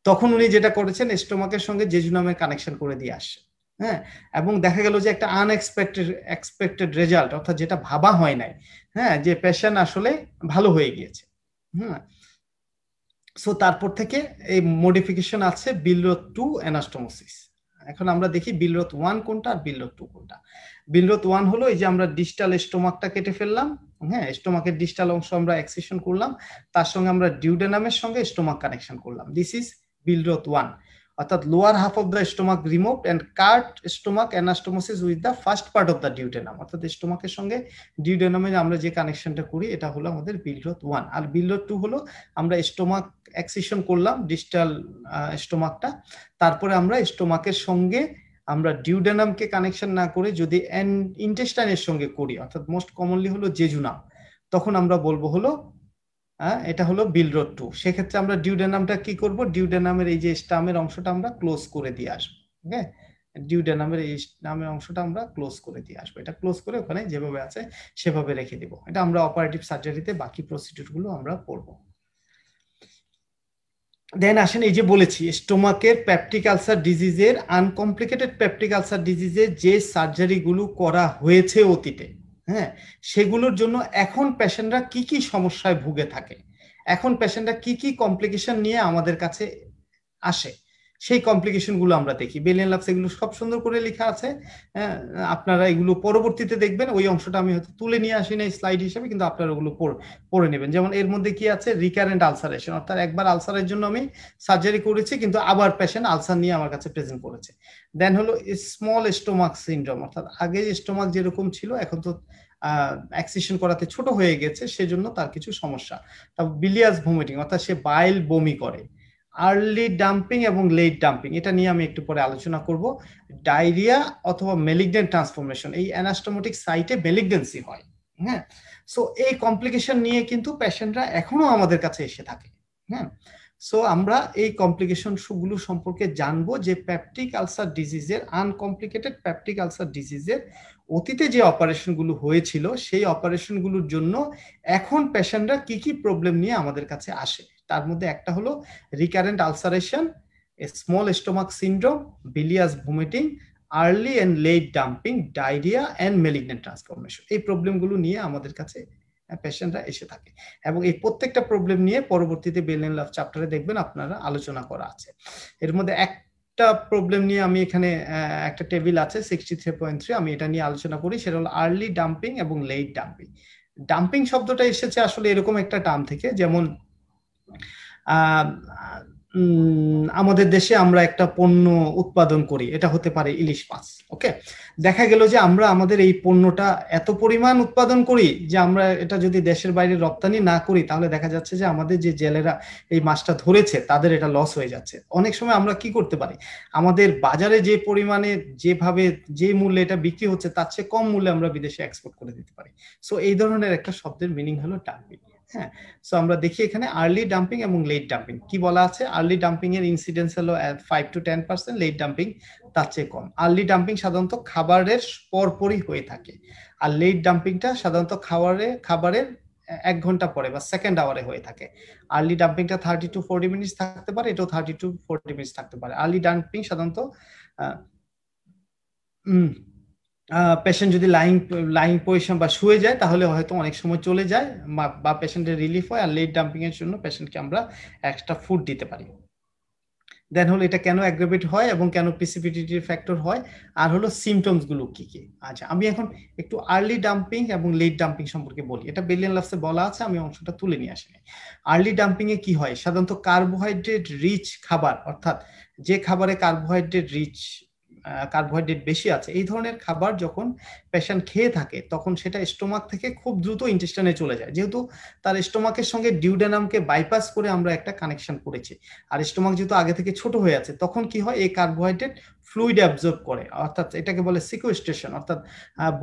তখন উনি যেটা করেছেন স্টোমাকের সঙ্গে জেজুনামের কানেকশন করে দিয়ে আসছে হ্যাঁ এবং দেখা গেল যে একটা আনএক্সপেক্টেড এক্সপেক্টেড রেজাল্ট অর্থাৎ যেটা ভাবা হয় নাই হ্যাঁ যে পেশেন্ট আসলে ভালো হয়ে গিয়েছে হ্যাঁ সো তারপর থেকে এই মডিফিকেশন আছে বিলোদ টু অ্যানাস্টোমোসিস এখন আমরা দেখি বিলরথ ওয়ান কোনটা আর বিলরথ টু কোনটা বিলরথ ওয়ান হলো এই যে আমরা ডিজিটাল স্টোমাকটা কেটে ফেললাম হ্যাঁ স্টোমাকের ডিস্টাল অংশ আমরা এক্সিশন করলাম তার সঙ্গে আমরা ডিউডেনামের সঙ্গে স্টোমাক কানেকশন করলাম দিস ইজ বিলরথ ওয়ান অর্থাৎ lower half of the stomach remove and cut stomach anastomosis with the first part of the duodenum অর্থাৎ স্টোমাকের সঙ্গে ডিউটেনামে আমরা যে কানেকশনটা করি এটা হলো আমাদের বিলরোথ ওয়ান আর বিলরোথ টু হলো আমরা স্টোমাক অ্যাক্সিশন করলাম ডিজিটাল স্টোমাকটা তারপরে আমরা স্টোমাকের সঙ্গে আমরা ডিউডেনামকে কানেকশন না করে যদি ইন্টেস্টাইনের সঙ্গে করি অর্থাৎ মোস্ট কমনলি হলো জেজুনাম তখন আমরা বলবো হলো হ্যাঁ এটা হলো বিল রোড টু সেক্ষেত্রে আমরা ডিউডেনামটা কি করব ডিউডেনামের এই যে স্টামের অংশটা আমরা ক্লোজ করে দিয়ে আসবো ওকে ডিউডেনামের এই নামের অংশটা আমরা ক্লোজ করে দিয়ে আসবো এটা ক্লোজ করে ওখানে যেভাবে আছে সেভাবে রেখে দিব এটা আমরা অপারেটিভ সার্জারিতে বাকি প্রসিডিউরগুলো আমরা করব দেন আসেন এই যে বলেছি স্টোমাকের প্যাপটিক আলসার ডিজিজের আনকমপ্লিকেটেড প্যাপটিক আলসার ডিজিজের যে সার্জারিগুলো করা হয়েছে অতীতে হ্যাঁ সেগুলোর জন্য এখন পেশেন্টরা কি কি সমস্যায় ভুগে থাকে এখন পেশেন্টরা কি কি কমপ্লিকেশন নিয়ে আমাদের কাছে আসে সেই কমপ্লিকেশনগুলো আমরা দেখি বেলিয়ান লাভস এগুলো সব সুন্দর করে লেখা আছে হ্যাঁ, আপনারা এগুলো পরবর্তীতে দেখবেন ওই অংশটা আমি হয়তো তুলে নিয়ে আসি না স্লাইড হিসেবে কিন্তু আপনারা ওগুলো পড়ে নেবেন যেমন এর মধ্যে কি আছে রিকারেন্ট আলসারেশন অর্থাৎ একবার আলসারের জন্য আমি সার্জারি করেছি কিন্তু আবার পেশেন্ট আলসার নিয়ে আমার কাছে প্রেজেন্ট করেছে দেন হলো স্মল স্টোমাক সিন্ড্রোম অর্থাৎ আগে স্টোমাক যেরকম ছিল এখন তো অ্যাক্সিশন করাতে ছোট হয়ে গেছে সেজন্য তার কিছু সমস্যা তারপর বিলিয়াস ভমিটিং অর্থাৎ সে বাইল বমি করে আর্লি ডাম্পিং এবং লেট ডাম্পিং এটা নিয়ে আমি একটু পরে আলোচনা করব ডায়রিয়া অথবা মেলিগনেন্ট ট্রান্সফরমেশন এই অ্যানাস্টোমেটিক সাইটে মেলিগনেন্সি হয় হ্যাঁ সো এই কমপ্লিকেশন নিয়ে কিন্তু পেশেন্টরা এখনো আমাদের কাছে এসে থাকে হ্যাঁ সো আমরা এই কমপ্লিকেশন গুলো সম্পর্কে জানবো যে প্যাপটিক আলসার ডিজিজের আনকমপ্লিকেটেড প্যাপটিক আলসার ডিজিজের অতীতে যে অপারেশনগুলো হয়েছিল সেই অপারেশনগুলোর জন্য এখন পেশেন্টরা কি কি প্রবলেম নিয়ে আমাদের কাছে আসে তার মধ্যে একটা হলো recurrent ulceration small stomach syndrome bilious vomiting early and late dumping diarrhoea and malignant transformation এই প্রবলেমগুলো নিয়ে আমাদের কাছে পেশেন্টরা এসে থাকে এবং এই প্রত্যেকটা প্রবলেম নিয়ে পরবর্তীতে বেলেন লাভ চ্যাপ্টারে দেখবেন আপনারা আলোচনা করা আছে এর মধ্যে এক একটা প্রবলেম নিয়ে আমি এখানে একটা টেবিল আছে সিক্সটি থ্রি পয়েন্ট থ্রি আমি এটা নিয়ে আলোচনা করি সেটা হলো আর্লি ডাম্পিং এবং লেট ডাম্পিং ডাম্পিং শব্দটা এসেছে আসলে এরকম একটা টার্ম থেকে যেমন আমাদের দেশে আমরা একটা পণ্য উৎপাদন করি এটা হতে পারে ইলিশ মাছ ওকে দেখা গেল যে আমরা আমাদের এই পণ্যটা এত পরিমাণ উৎপাদন করি যে আমরা এটা যদি দেশের বাইরে রপ্তানি না করি তাহলে দেখা যাচ্ছে যে আমাদের যে জেলেরা এই মাছটা ধরেছে তাদের এটা লস হয়ে যাচ্ছে অনেক সময় আমরা কি করতে পারি আমাদের বাজারে যে পরিমাণে যেভাবে যে মূল্যে এটা বিক্রি হচ্ছে তার চেয়ে কম মূল্যে আমরা বিদেশে এক্সপোর্ট করে দিতে পারি সো এই ধরনের একটা শব্দের মিনিং হলো টার্মিনিং হ্যাঁ সো আমরা দেখি এখানে আর্লি ডাম্পিং এবং লেট ডাম্পিং কি বলা আছে আর্লি ডাম্পিং এর ইনসিডেন্স হলো five to ten percent late dumping তার চেয়ে কম আর্লি ডাম্পিং সাধারণত খাবারের পরপরই হয়ে থাকে আর লেট ডাম্পিংটা সাধারণত খাবারে খাবারের এক ঘন্টা পরে বা সেকেন্ড আওয়ারে হয়ে থাকে আর্লি ডাম্পিংটা থার্টি টু ফোরটি মিনিটস থাকতে পারে এটাও থার্টি টু ফোরটি মিনিটস থাকতে পারে আর্লি ডাম্পিং সাধারণত পেশেন্ট যদি লাইং লাইং পজিশন বা শুয়ে যায় তাহলে হয়তো অনেক সময় চলে যায় বা পেশেন্টের রিলিফ হয় আর লেট ডাম্পিং এর জন্য পেশেন্টকে আমরা এক্সট্রা ফুড দিতে পারি দেন হলো এটা কেন অ্যাগ্রেভেট হয় এবং কেন প্রিসিপিটিটির ফ্যাক্টর হয় আর হলো সিমটমস গুলো কি কি আচ্ছা আমি এখন একটু আর্লি ডাম্পিং এবং লেট ডাম্পিং সম্পর্কে বলি এটা বেলিয়ান লাভসে বলা আছে আমি অংশটা তুলে নিয়ে আসিনি আর্লি ডাম্পিং এ কি হয় সাধারণত কার্বোহাইড্রেট রিচ খাবার অর্থাৎ যে খাবারে কার্বোহাইড্রেট রিচ কার্বোহাইড্রেট বেশি আছে এই ধরনের খাবার যখন পেশেন্ট খেয়ে থাকে তখন সেটা স্টোমাক থেকে খুব দ্রুত ইন্টেস্টাইনে চলে যায় যেহেতু তার স্টোমাকের সঙ্গে ডিউডেনামকে বাইপাস করে আমরা একটা কানেকশন করেছি আর স্টোমাক যেহেতু আগে থেকে ছোট হয়ে আছে তখন কি হয় এই কার্বোহাইড্রেট ফ্লুইড অ্যাবজর্ব করে অর্থাৎ এটাকে বলে সিকুয়েস্টেশন অর্থাৎ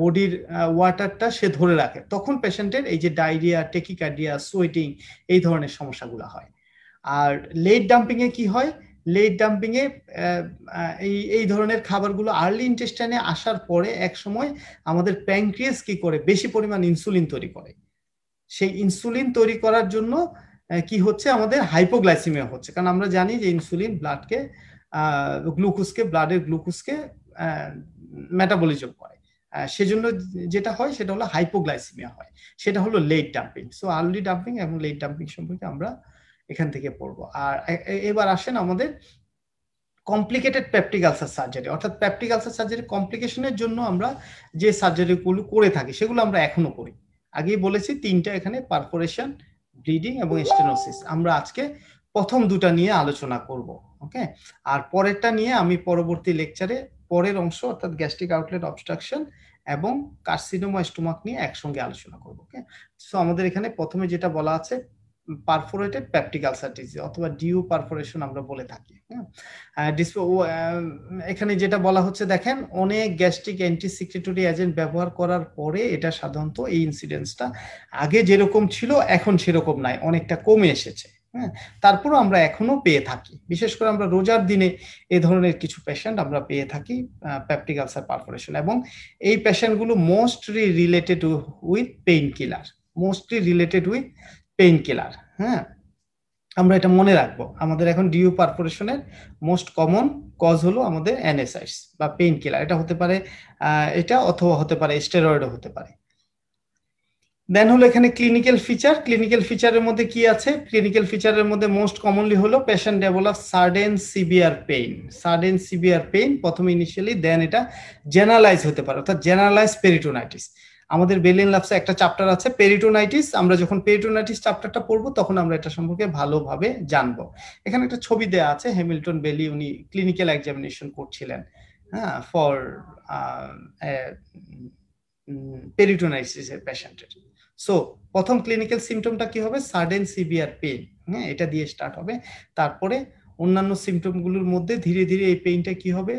বডির ওয়াটারটা সে ধরে রাখে তখন পেশেন্টের এই যে ডায়রিয়া টেকিকার্ডিয়া সোয়েটিং এই ধরনের সমস্যাগুলো হয় আর লেট ডাম্পিংয়ে কি হয় লেট ডাম্পিং এ এই এই ধরনের খাবারগুলো আর্লি ইনটেস্টাইনে আসার পরে এক সময় আমাদের প্যাংক্রিয়াস কি করে বেশি পরিমাণ ইনসুলিন তৈরি করে সেই ইনসুলিন তৈরি করার জন্য কি হচ্ছে আমাদের হাইপোগ্লাইসিমিয়া হচ্ছে কারণ আমরা জানি যে ইনসুলিন ব্লাডকে গ্লুকোজকে ব্লাডের গ্লুকোজকে মেটাবলিজম করে সেজন্য যেটা হয় সেটা হলো হাইপোগ্লাইসিমিয়া হয় সেটা হলো late dumping so early dumping এবং লেট ডাম্পিং সম্পর্কে আমরা এখান থেকে পড়বো আর এবার আসেন আমাদের কমপ্লিকেটেড প্যাপটিকালসার সার্জারি অর্থাৎ প্যাপটিকালসার সার্জারি কমপ্লিকেশনের জন্য আমরা যে সার্জারিগুলো করে থাকি সেগুলো আমরা এখনো করি আগেই বলেছি তিনটা এখানে পারফোরেশন ব্লিডিং এবং স্টেনোসিস আমরা আজকে প্রথম দুটা নিয়ে আলোচনা করব ওকে আর পরেরটা নিয়ে আমি পরবর্তী লেকচারে পরের অংশ অর্থাৎ গ্যাস্ট্রিক আউটলেট অবস্ট্রাকশন এবং কার্সিনোমা স্টোমাক নিয়ে একসঙ্গে আলোচনা করবো ওকে সো আমাদের এখানে প্রথমে যেটা বলা আছে পারফোরেটেড প্যাপটিক আলসার ডিজিজ অথবা ডিউ পারফোরেশন আমরা বলে থাকি হ্যাঁ এখানে যেটা বলা হচ্ছে দেখেন অনেক গ্যাস্ট্রিক অ্যান্টি সিক্রেটরি এজেন্ট ব্যবহার করার পরে এটা সাধারণত এই ইনসিডেন্সটা আগে যেরকম ছিল এখন সেরকম নাই অনেকটা কমে এসেছে হ্যাঁ তারপরও আমরা এখনো পেয়ে থাকি বিশেষ করে আমরা রোজার দিনে এ ধরনের কিছু পেশেন্ট আমরা পেয়ে থাকি প্যাপটিক আলসার পারফোরেশন এবং এই পেশেন্টগুলো mostly related with painkiller mostly related with painkiller হ্যাঁ আমরা এটা মনে রাখবো আমাদের এখন ডিউ পারপোরেশনের মোস্ট কমন কজ হলো আমাদের অ্যানেসাইডস বা পেইন কিলার এটা হতে পারে এটা অথবা হতে পারে স্টেরয়েডও হতে পারে দেন হলো এখানে ক্লিনিক্যাল ফিচার ক্লিনিক্যাল ফিচারের মধ্যে কি আছে ক্লিনিক্যাল ফিচারের মধ্যে মোস্ট কমনলি হলো patient develop sudden severe pain sudden severe pain প্রথমে ইনিশিয়ালি দেন এটা জেনারালাইজ হতে পারে অর্থাৎ জেনারালাইজ পেরিটোনাইটিস আমাদের বেলিন লাভসে একটা চ্যাপ্টার আছে পেরিটোনাইটিস আমরা যখন পেরিটোনাইটিস চ্যাপ্টারটা পড়বো তখন আমরা এটা সম্পর্কে ভালোভাবে জানবো এখানে একটা ছবি দেয়া আছে হ্যামিল্টন বেলি উনি ক্লিনিক্যাল এক্সামিনেশন করছিলেন হ্যাঁ ফর পেরিটোনাইটিসের পেশেন্টের সো প্রথম ক্লিনিক্যাল সিমটমটা কি হবে সাডেন সিভিয়ার পেইন হ্যাঁ এটা দিয়ে স্টার্ট হবে তারপরে অন্যান্য সিমটমগুলোর মধ্যে ধীরে ধীরে এই পেইনটা কি হবে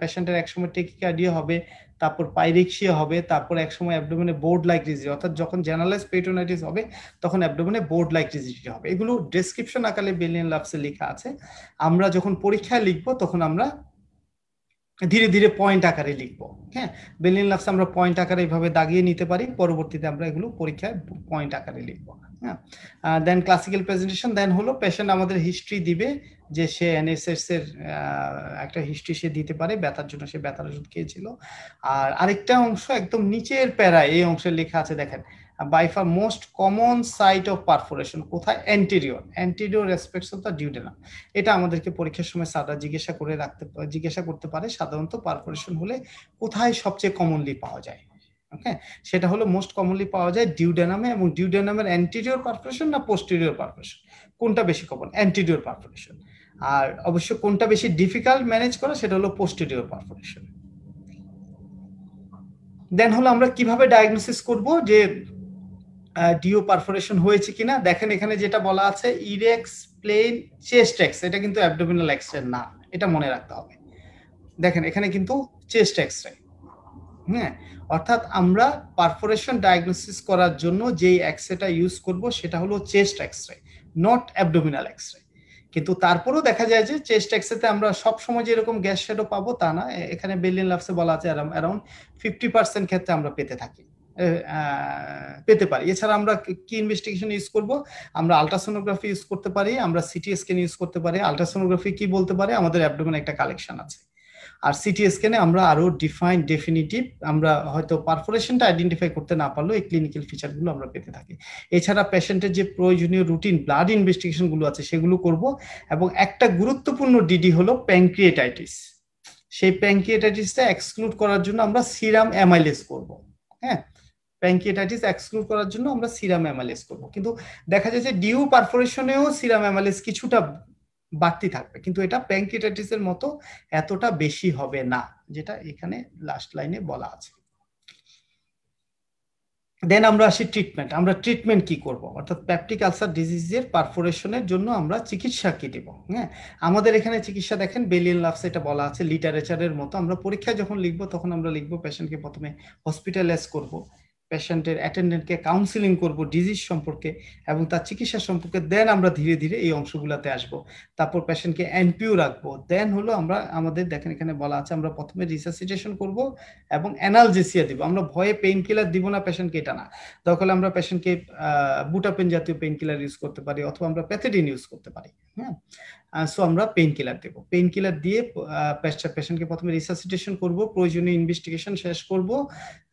পেশেন্টের একসময় টেকিকার্ডিয়া হবে তারপর পাইরেক্সিয়া হবে তারপর একসময় অ্যাবডোমেনে বোর্ড লাইক ডিজিজ অর্থাৎ যখন জেনারেলাইজ পেটোনাইটিস হবে তখন অ্যাবডোমেনে বোর্ড লাইক ডিজিজটি হবে এগুলো ডেসক্রিপশন আকারে বেলিয়ান লাভসে লেখা আছে আমরা যখন পরীক্ষায় লিখবো তখন আমরা ধীরে ধীরে পয়েন্ট আকারে লিখবো হ্যাঁ বেলিন লাক্স আমরা পয়েন্ট আকারে এইভাবে দাগিয়ে নিতে পারি পরবর্তীতে আমরা এগুলো পরীক্ষায় পয়েন্ট আকারে লিখবো হ্যাঁ দেন ক্লাসিক্যাল প্রেজেন্টেশন দেন হলো পেশেন্ট আমাদের হিস্ট্রি দিবে যে সে এনএসএস এর একটা হিস্ট্রি সে দিতে পারে ব্যথার জন্য সে ব্যথার ওষুধ খেয়েছিল আর আরেকটা অংশ একদম নিচের প্যারায় এই অংশে লেখা আছে দেখেন by far most common site of perforation কোথায় anterior anterior aspects of the duodenum এটা আমাদেরকে পরীক্ষার সময় সাদা জিজ্ঞাসা করে রাখতে জিজ্ঞাসা করতে পারে সাধারণত পারফোরেশন হলে কোথায় সবচেয়ে কমনলি পাওয়া যায় ওকে সেটা হলো মোস্ট কমনলি পাওয়া যায় ডিউডেনামে এবং ডিউডেনামের অ্যান্টিরিয়র পারফোরেশন না পোস্টেরিয়র পারফোরেশন কোনটা বেশি কমন অ্যান্টিরিয়র পারফোরেশন আর অবশ্য কোনটা বেশি ডিফিকাল্ট ম্যানেজ করা সেটা হলো পোস্টেরিয়র পারফোরেশন দেন হলো আমরা কিভাবে ডায়াগনোসিস করব যে ডিও পারফোরেশন হয়েছে কিনা দেখেন এখানে যেটা বলা আছে ইরেক্স প্লেন চেস্ট এক্স এটা কিন্তু অ্যাবডোমিনাল এক্সরে না এটা মনে রাখতে হবে দেখেন এখানে কিন্তু চেস্ট এক্সরে হ্যাঁ অর্থাৎ আমরা পারফোরেশন ডায়াগনোসিস করার জন্য যেই এক্সরেটা ইউজ করব সেটা হলো chest X ray not abdominal X ray কিন্তু তারপরেও দেখা যায় যে চেস্ট এক্সরেতে আমরা সব সময় যে এরকম গ্যাস শ্যাডো পাবো তা না এখানে বেলিন লাভসে বলা আছে অ্যারাউন্ড ফিফটি পার্সেন্ট ক্ষেত্রে আমরা পেতে থাকি পেতে পারি এছাড়া আমরা কি ইনভেস্টিগেশন ইউজ করব আমরা আলট্রাসোনোগ্রাফি ইউজ করতে পারি আমরা সিটি স্ক্যান ইউজ করতে পারি আলট্রাসোনোগ্রাফি কি বলতে পারে আমাদের অ্যাপডোমেন একটা কালেকশন আছে আর সিটি স্ক্যানে আমরা আরো ডিফাইন ডেফিনিটিভ আমরা হয়তো পারফরেশনটা আইডেন্টিফাই করতে না পারলেও এই ক্লিনিক্যাল ফিচারগুলো আমরা পেতে থাকি এছাড়া পেশেন্টের যে প্রয়োজনীয় রুটিন ব্লাড ইনভেস্টিগেশনগুলো আছে সেগুলো করব এবং একটা গুরুত্বপূর্ণ ডিডি হলো প্যাংক্রিয়েটাইটিস সেই প্যাংক্রিয়েটাইটিসটা এক্সক্লুড করার জন্য আমরা সিরাম অ্যামাইলেস করব হ্যাঁ প্যাঙ্কিয়েটাইটিস এক্সক্লুড করার জন্য আমরা সিরাম অ্যামালেস করব কিন্তু দেখা যায় যে ডিউ পারফোরেশনেও সিরাম অ্যামালেস কিছুটা বাড়তি থাকবে কিন্তু এটা প্যাঙ্কিটাইটিসের মতো এতটা বেশি হবে না যেটা এখানে লাস্ট লাইনে বলা আছে দেন আমরা আসি ট্রিটমেন্ট আমরা ট্রিটমেন্ট কি করব অর্থাৎ প্যাপটিক আলসার ডিজিজের পারফোরেশনের জন্য আমরা চিকিৎসা কি দেব হ্যাঁ আমাদের এখানে চিকিৎসা দেখেন বেলিয়ান লাভস এটা বলা আছে লিটারেচারের মতো আমরা পরীক্ষায় যখন লিখবো তখন আমরা লিখবো পেশেন্টকে প্রথমে হসপিটালাইজ করব পেশেন্টের অ্যাটেন্ডেন্টকে কাউন্সিলিং করব ডিজিজ সম্পর্কে এবং তার চিকিৎসা সম্পর্কে দেন আমরা ধীরে ধীরে এই অংশগুলোতে আসব তারপর পেশেন্টকে এনপিও রাখবো দেন হলো আমরা আমাদের দেখেন এখানে বলা আছে আমরা প্রথমে রিসাসিটেশন করব এবং অ্যানালজেসিয়া দিব আমরা ভয়ে পেইন কিলার দিব না পেশেন্টকে এটা না তখন আমরা পেশেন্টকে বুটাপেন জাতীয় পেইন কিলার ইউজ করতে পারি অথবা আমরা প্যাথেডিন ইউজ করতে পারি হ্যাঁ সো আমরা পেইন কিলার দেবো পেইন কিলার দিয়ে পেশেন্টকে প্রথমে রিসাসিটেশন করব প্রয়োজনীয় ইনভেস্টিগেশন শেষ করব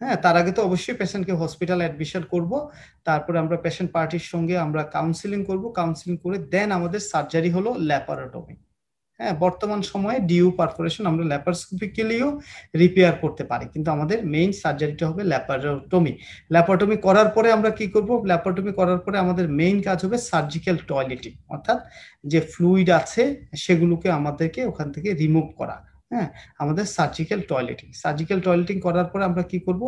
হ্যাঁ তার আগে তো অবশ্যই পেশেন্টকে হসপিটাল অ্যাডমিশন করব তারপরে আমরা পেশেন্ট পার্টির সঙ্গে আমরা কাউন্সিলিং করব কাউন্সিলিং করে দেন আমাদের সার্জারি হলো ল্যাপারোটমি হ্যাঁ বর্তমান সময়ে ডিউ পারফোরেশন আমরা ল্যাপারস্কোপিক্যালিও রিপেয়ার করতে পারি কিন্তু আমাদের মেইন সার্জারিটা হবে ল্যাপারোটমি ল্যাপারোটমি করার পরে আমরা কি করব ল্যাপারোটমি করার পরে আমাদের মেইন কাজ হবে সার্জিক্যাল টয়লেটিং অর্থাৎ যে ফ্লুইড আছে সেগুলোকে আমাদেরকে ওখান থেকে রিমুভ করা হ্যাঁ আমাদের সার্জিক্যাল টয়লেটিং সার্জিক্যাল টয়লেটিং করার পরে আমরা কি করব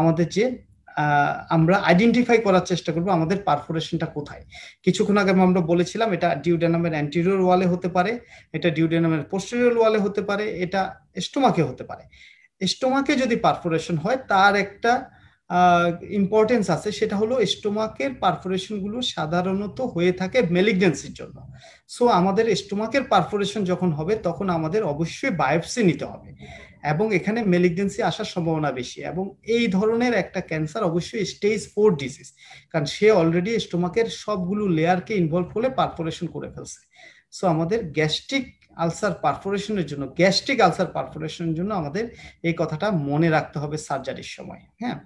আমাদের যে আমরা আইডেন্টিফাই করার চেষ্টা করব আমাদের পারফোরেশনটা কোথায় কিছুক্ষণ আগে আমরা বলেছিলাম এটা ডিউডেনামের অ্যান্টিরিয়র ওয়ালে হতে পারে এটা ডিউডেনামের পোস্টেরিয়র ওয়ালে হতে পারে এটা স্টোমাকে হতে পারে স্টোমাকে যদি পারফোরেশন হয় তার একটা ইম্পর্টেন্স আছে সেটা হলো স্টোমাকের গুলো সাধারণত হয়ে থাকে মেলিগনেন্সির জন্য সো আমাদের স্টোমাকের পারফোরেশন যখন হবে তখন আমাদের অবশ্যই বায়োপসি নিতে হবে এবং এখানে মেলিগনেন্সি আসার সম্ভাবনা বেশি এবং এই ধরনের একটা ক্যান্সার অবশ্যই স্টেজ ফোর ডিজিজ কারণ সে অলরেডি স্টোমাকের সবগুলো লেয়ারকে ইনভলভ করে পারফোরেশন করে ফেলছে সো আমাদের গ্যাস্ট্রিক আলসার পারফোরেশনের জন্য গ্যাস্ট্রিক আলসার পারফোরেশনের জন্য আমাদের এই কথাটা মনে রাখতে হবে সার্জারির সময় হ্যাঁ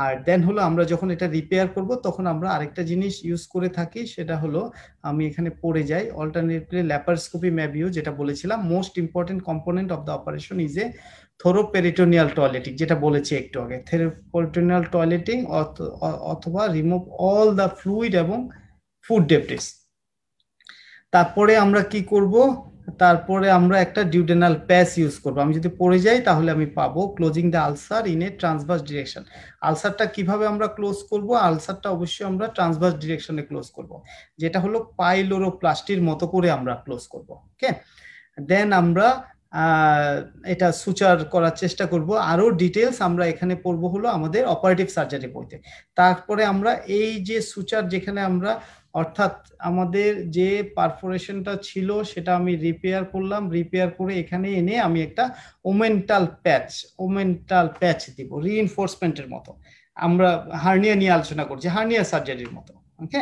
আর দেন হলো আমরা যখন এটা রিপেয়ার করব তখন আমরা আরেকটা জিনিস ইউজ করে থাকি সেটা হলো আমি এখানে পড়ে যাই অল্টারনেটলি ল্যাপারস্কোপি ম্যাবিও যেটা বলেছিলাম most important component of the operation is a thorough peritoneal toileting যেটা বলেছি একটু আগে থেরোপেরিটোনিয়াল টয়লেটিং অথবা রিমুভ অল দ্য ফ্লুইড এবং ফুড ডেপটিস তারপরে আমরা কি করব তারপরে আমরা একটা ডিউডেনাল প্যাস ইউজ করবো আমি যদি পড়ে যাই তাহলে আমি পাবো closing the ulcer in a transverse direction আলসারটা কিভাবে আমরা ক্লোজ করব আলসারটা অবশ্যই আমরা ট্রান্সভার্স ডিরেকশনে ক্লোজ করব যেটা হলো পাইলোরোপ্লাস্টির মতো করে আমরা ক্লোজ করব ওকে দেন আমরা এটা সুচার করার চেষ্টা করব আরও ডিটেলস আমরা এখানে পড়ব হলো আমাদের অপারেটিভ সার্জারি বইতে তারপরে আমরা এই যে সুচার যেখানে আমরা অর্থাৎ আমাদের যে পারফোরেশনটা ছিল সেটা আমি রিপেয়ার করলাম রিপেয়ার করে এখানে এনে আমি একটা ওমেন্টাল প্যাচ ওমেন্টাল প্যাচ দিব রিএনফোর্সমেন্টের মতো আমরা হার্নিয়া নিয়ে আলোচনা করছি হার্নিয়া সার্জারির মতো ওকে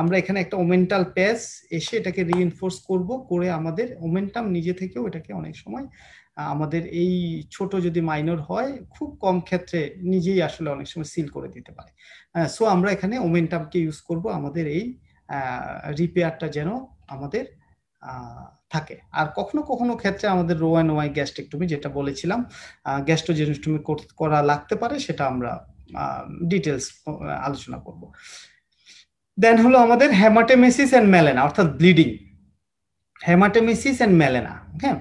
আমরা এখানে একটা ওমেন্টাল প্যাচ এসে এটাকে রিএনফোর্স করব করে আমাদের ওমেন্টাম নিজে থেকেও এটাকে অনেক সময় আমাদের এই ছোট যদি মাইনর হয় খুব কম ক্ষেত্রে নিজেই আসলে অনেক সময় সিল করে দিতে পারে সো আমরা এখানে ওমেন্টামকে ইউজ করব আমাদের এই রিপেয়ারটা যেন আমাদের থাকে আর কখনো কখনো ক্ষেত্রে আমাদের রো অ্যান্ড ওয়াই গ্যাস্ট্রেকটমি যেটা বলেছিলাম গ্যাস্ট্রোজেনিস্টমি করা লাগতে পারে সেটা আমরা ডিটেলস আলোচনা করব দেন হলো আমাদের হ্যামাটেমেসিস অ্যান্ড মেলেনা অর্থাৎ ব্লিডিং হ্যামাটেমেসিস অ্যান্ড মেলেনা হ্যাঁ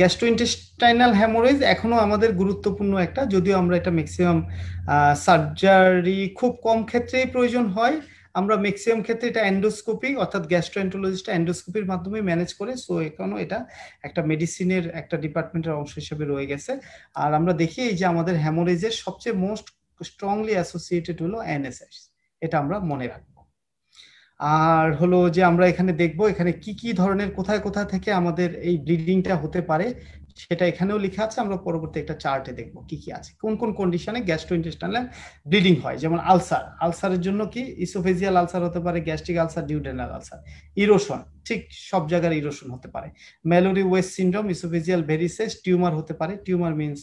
গ্যাস্ট্রো ইন্টেস্টাইনাল হ্যামোরেজ এখনো আমাদের গুরুত্বপূর্ণ একটা যদিও আমরা এটা ম্যাক্সিমাম সার্জারি খুব কম ক্ষেত্রেই প্রয়োজন হয় আমরা ম্যাক্সিমাম ক্ষেত্রে এটা অ্যান্ডোস্কোপি অর্থাৎ গ্যাস্ট্রোএন্টোলজিস্ট অ্যান্ডোস্কোপির মাধ্যমে ম্যানেজ করে সো এখনো এটা একটা মেডিসিনের একটা ডিপার্টমেন্টের অংশ হিসেবে রয়ে গেছে আর আমরা দেখি এই যে আমাদের হ্যামোরেজের সবচেয়ে মোস্ট স্ট্রংলি অ্যাসোসিয়েটেড হলো এনএসএস এটা আমরা মনে রাখবো আর হলো যে আমরা এখানে দেখব এখানে কি কি ধরনের কোথায় কোথায় থেকে আমাদের এই ব্লিডিংটা হতে পারে সেটা এখানেও লেখা আছে আমরা পরবর্তী একটা চার্টে দেখব কি কি আছে কোন কোন কন্ডিশনে ইন্টেস্টাল ব্লিডিং হয় যেমন আলসার আলসারের জন্য কি ইসোফেজিয়াল আলসার হতে পারে gastric ulcer duodenal ulcer erosion ঠিক সব জায়গার ইরোশন হতে পারে Mallory Weiss syndrome oesophageal varices tumour হতে পারে টিউমার মিনস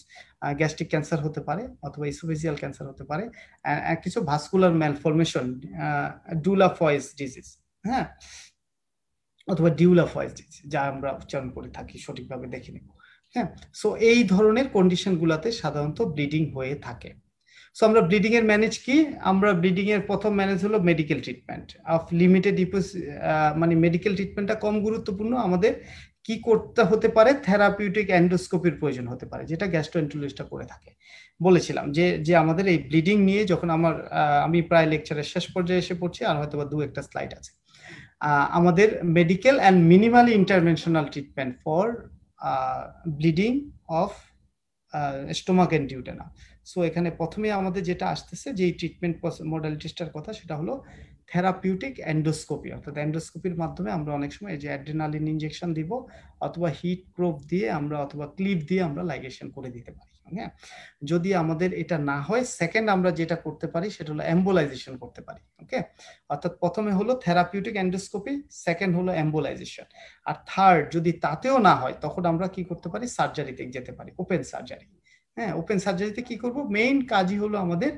গ্যাস্ট্রিক ক্যান্সার হতে পারে অথবা ইসোফেজিয়াল ক্যান্সার হতে পারে কিছু ভাস্কুলার ম্যালফরমেশন ডুলাফয়েস ডিজিজ হ্যাঁ অথবা ডিউলাফয়েস ডিজিজ যা আমরা উচ্চারণ করে থাকি সঠিকভাবে দেখে নেব হ্যাঁ সো এই ধরনের কন্ডিশনগুলোতে সাধারণত ব্লিডিং হয়ে থাকে সো আমরা ব্লিডিং এর ম্যানেজ কি আমরা ব্লিডিং এর প্রথম ম্যানেজ হলো মেডিকেল ট্রিটমেন্ট অফ লিমিটেড মানে মেডিকেল ট্রিটমেন্টটা কম গুরুত্বপূর্ণ আমাদের কি করতে হতে পারে থেরাপিউটিক অ্যান্ডোস্কোপির প্রয়োজন হতে পারে যেটা গ্যাস্ট্রোএন্টোলজিস্টটা করে থাকে বলেছিলাম যে যে আমাদের এই ব্লিডিং নিয়ে যখন আমার আমি প্রায় লেকচারের শেষ পর্যায়ে এসে পড়ছি আর হয়তোবা দু একটা স্লাইড আছে আমাদের medical and minimally interventional treatment for bleeding of stomach and duodenum so এখানে প্রথমে আমাদের যেটা আসতেছে যে ট্রিটমেন্ট মডালিটিসটার কথা সেটা হলো থেরাপিউটিক অ্যান্ডোস্কোপি অর্থাৎ অ্যান্ডোস্কোপির মাধ্যমে আমরা অনেক সময় যে অ্যাড্রেনালিন ইঞ্জেকশন দিব অথবা হিট প্রোপ দিয়ে আমরা অথবা ক্লিপ দিয়ে আমরা লাইগেশন করে দিতে পারি হ্যাঁ যদি আমাদের এটা না হয় সেকেন্ড আমরা যেটা করতে পারি সেটা হলো অ্যাম্বুলাইজেশন করতে পারি ওকে অর্থাৎ প্রথমে হলো থেরাপিউটিক অ্যান্ডোস্কোপি সেকেন্ড হলো অ্যাম্বুলাইজেশন আর থার্ড যদি তাতেও না হয় তখন আমরা কি করতে পারি সার্জারিতে যেতে পারি ওপেন সার্জারি হ্যাঁ ওপেন সার্জারিতে কি করব মেইন কাজই হলো আমাদের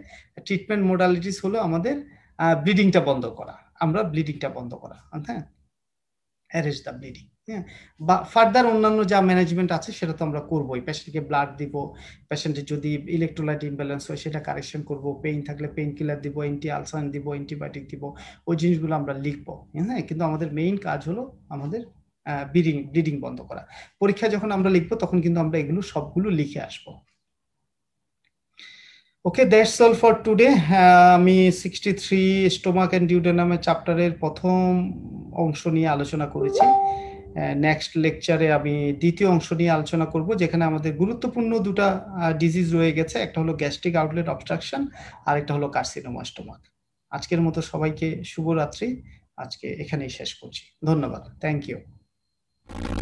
ট্রিটমেন্ট মোডালিটিস হলো আমাদের ব্লিডিংটা বন্ধ করা আমরা ব্লিডিংটা বন্ধ করা হ্যাঁ অ্যারেজ দ্য ব্লিডিং হ্যাঁ বা ফার্দার অন্যান্য যা ম্যানেজমেন্ট আছে সেটা তো আমরা করবোই পেশেন্টকে ব্লাড দিব পেশেন্টের যদি ইলেকট্রোলাইট ইমব্যালেন্স হয় সেটা কারেকশন করব পেইন থাকলে পেইন কিলার দিব অ্যান্টি আলসান দিব অ্যান্টিবায়োটিক দিব ওই জিনিসগুলো আমরা লিখবো হ্যাঁ কিন্তু আমাদের মেইন কাজ হলো আমাদের ব্লিডিং ব্লিডিং বন্ধ করা পরীক্ষা যখন আমরা লিখবো তখন কিন্তু আমরা এগুলো সবগুলো লিখে আসবো okay that's all for today আমি সিক্সটি থ্রি স্টোমাক অ্যান্ড ডিউডেনামের চ্যাপ্টারের প্রথম অংশ নিয়ে আলোচনা করেছি নেক্সট লেকচারে আমি দ্বিতীয় অংশ নিয়ে আলোচনা করব যেখানে আমাদের গুরুত্বপূর্ণ দুটা ডিজিজ রয়ে গেছে একটা হলো গ্যাস্ট্রিক আউটলেট অবস্ট্রাকশন আর একটা হলো কার্সিনোমাস্টোমাক আজকের মতো সবাইকে শুভরাত্রি আজকে এখানেই শেষ করছি ধন্যবাদ থ্যাংক ইউ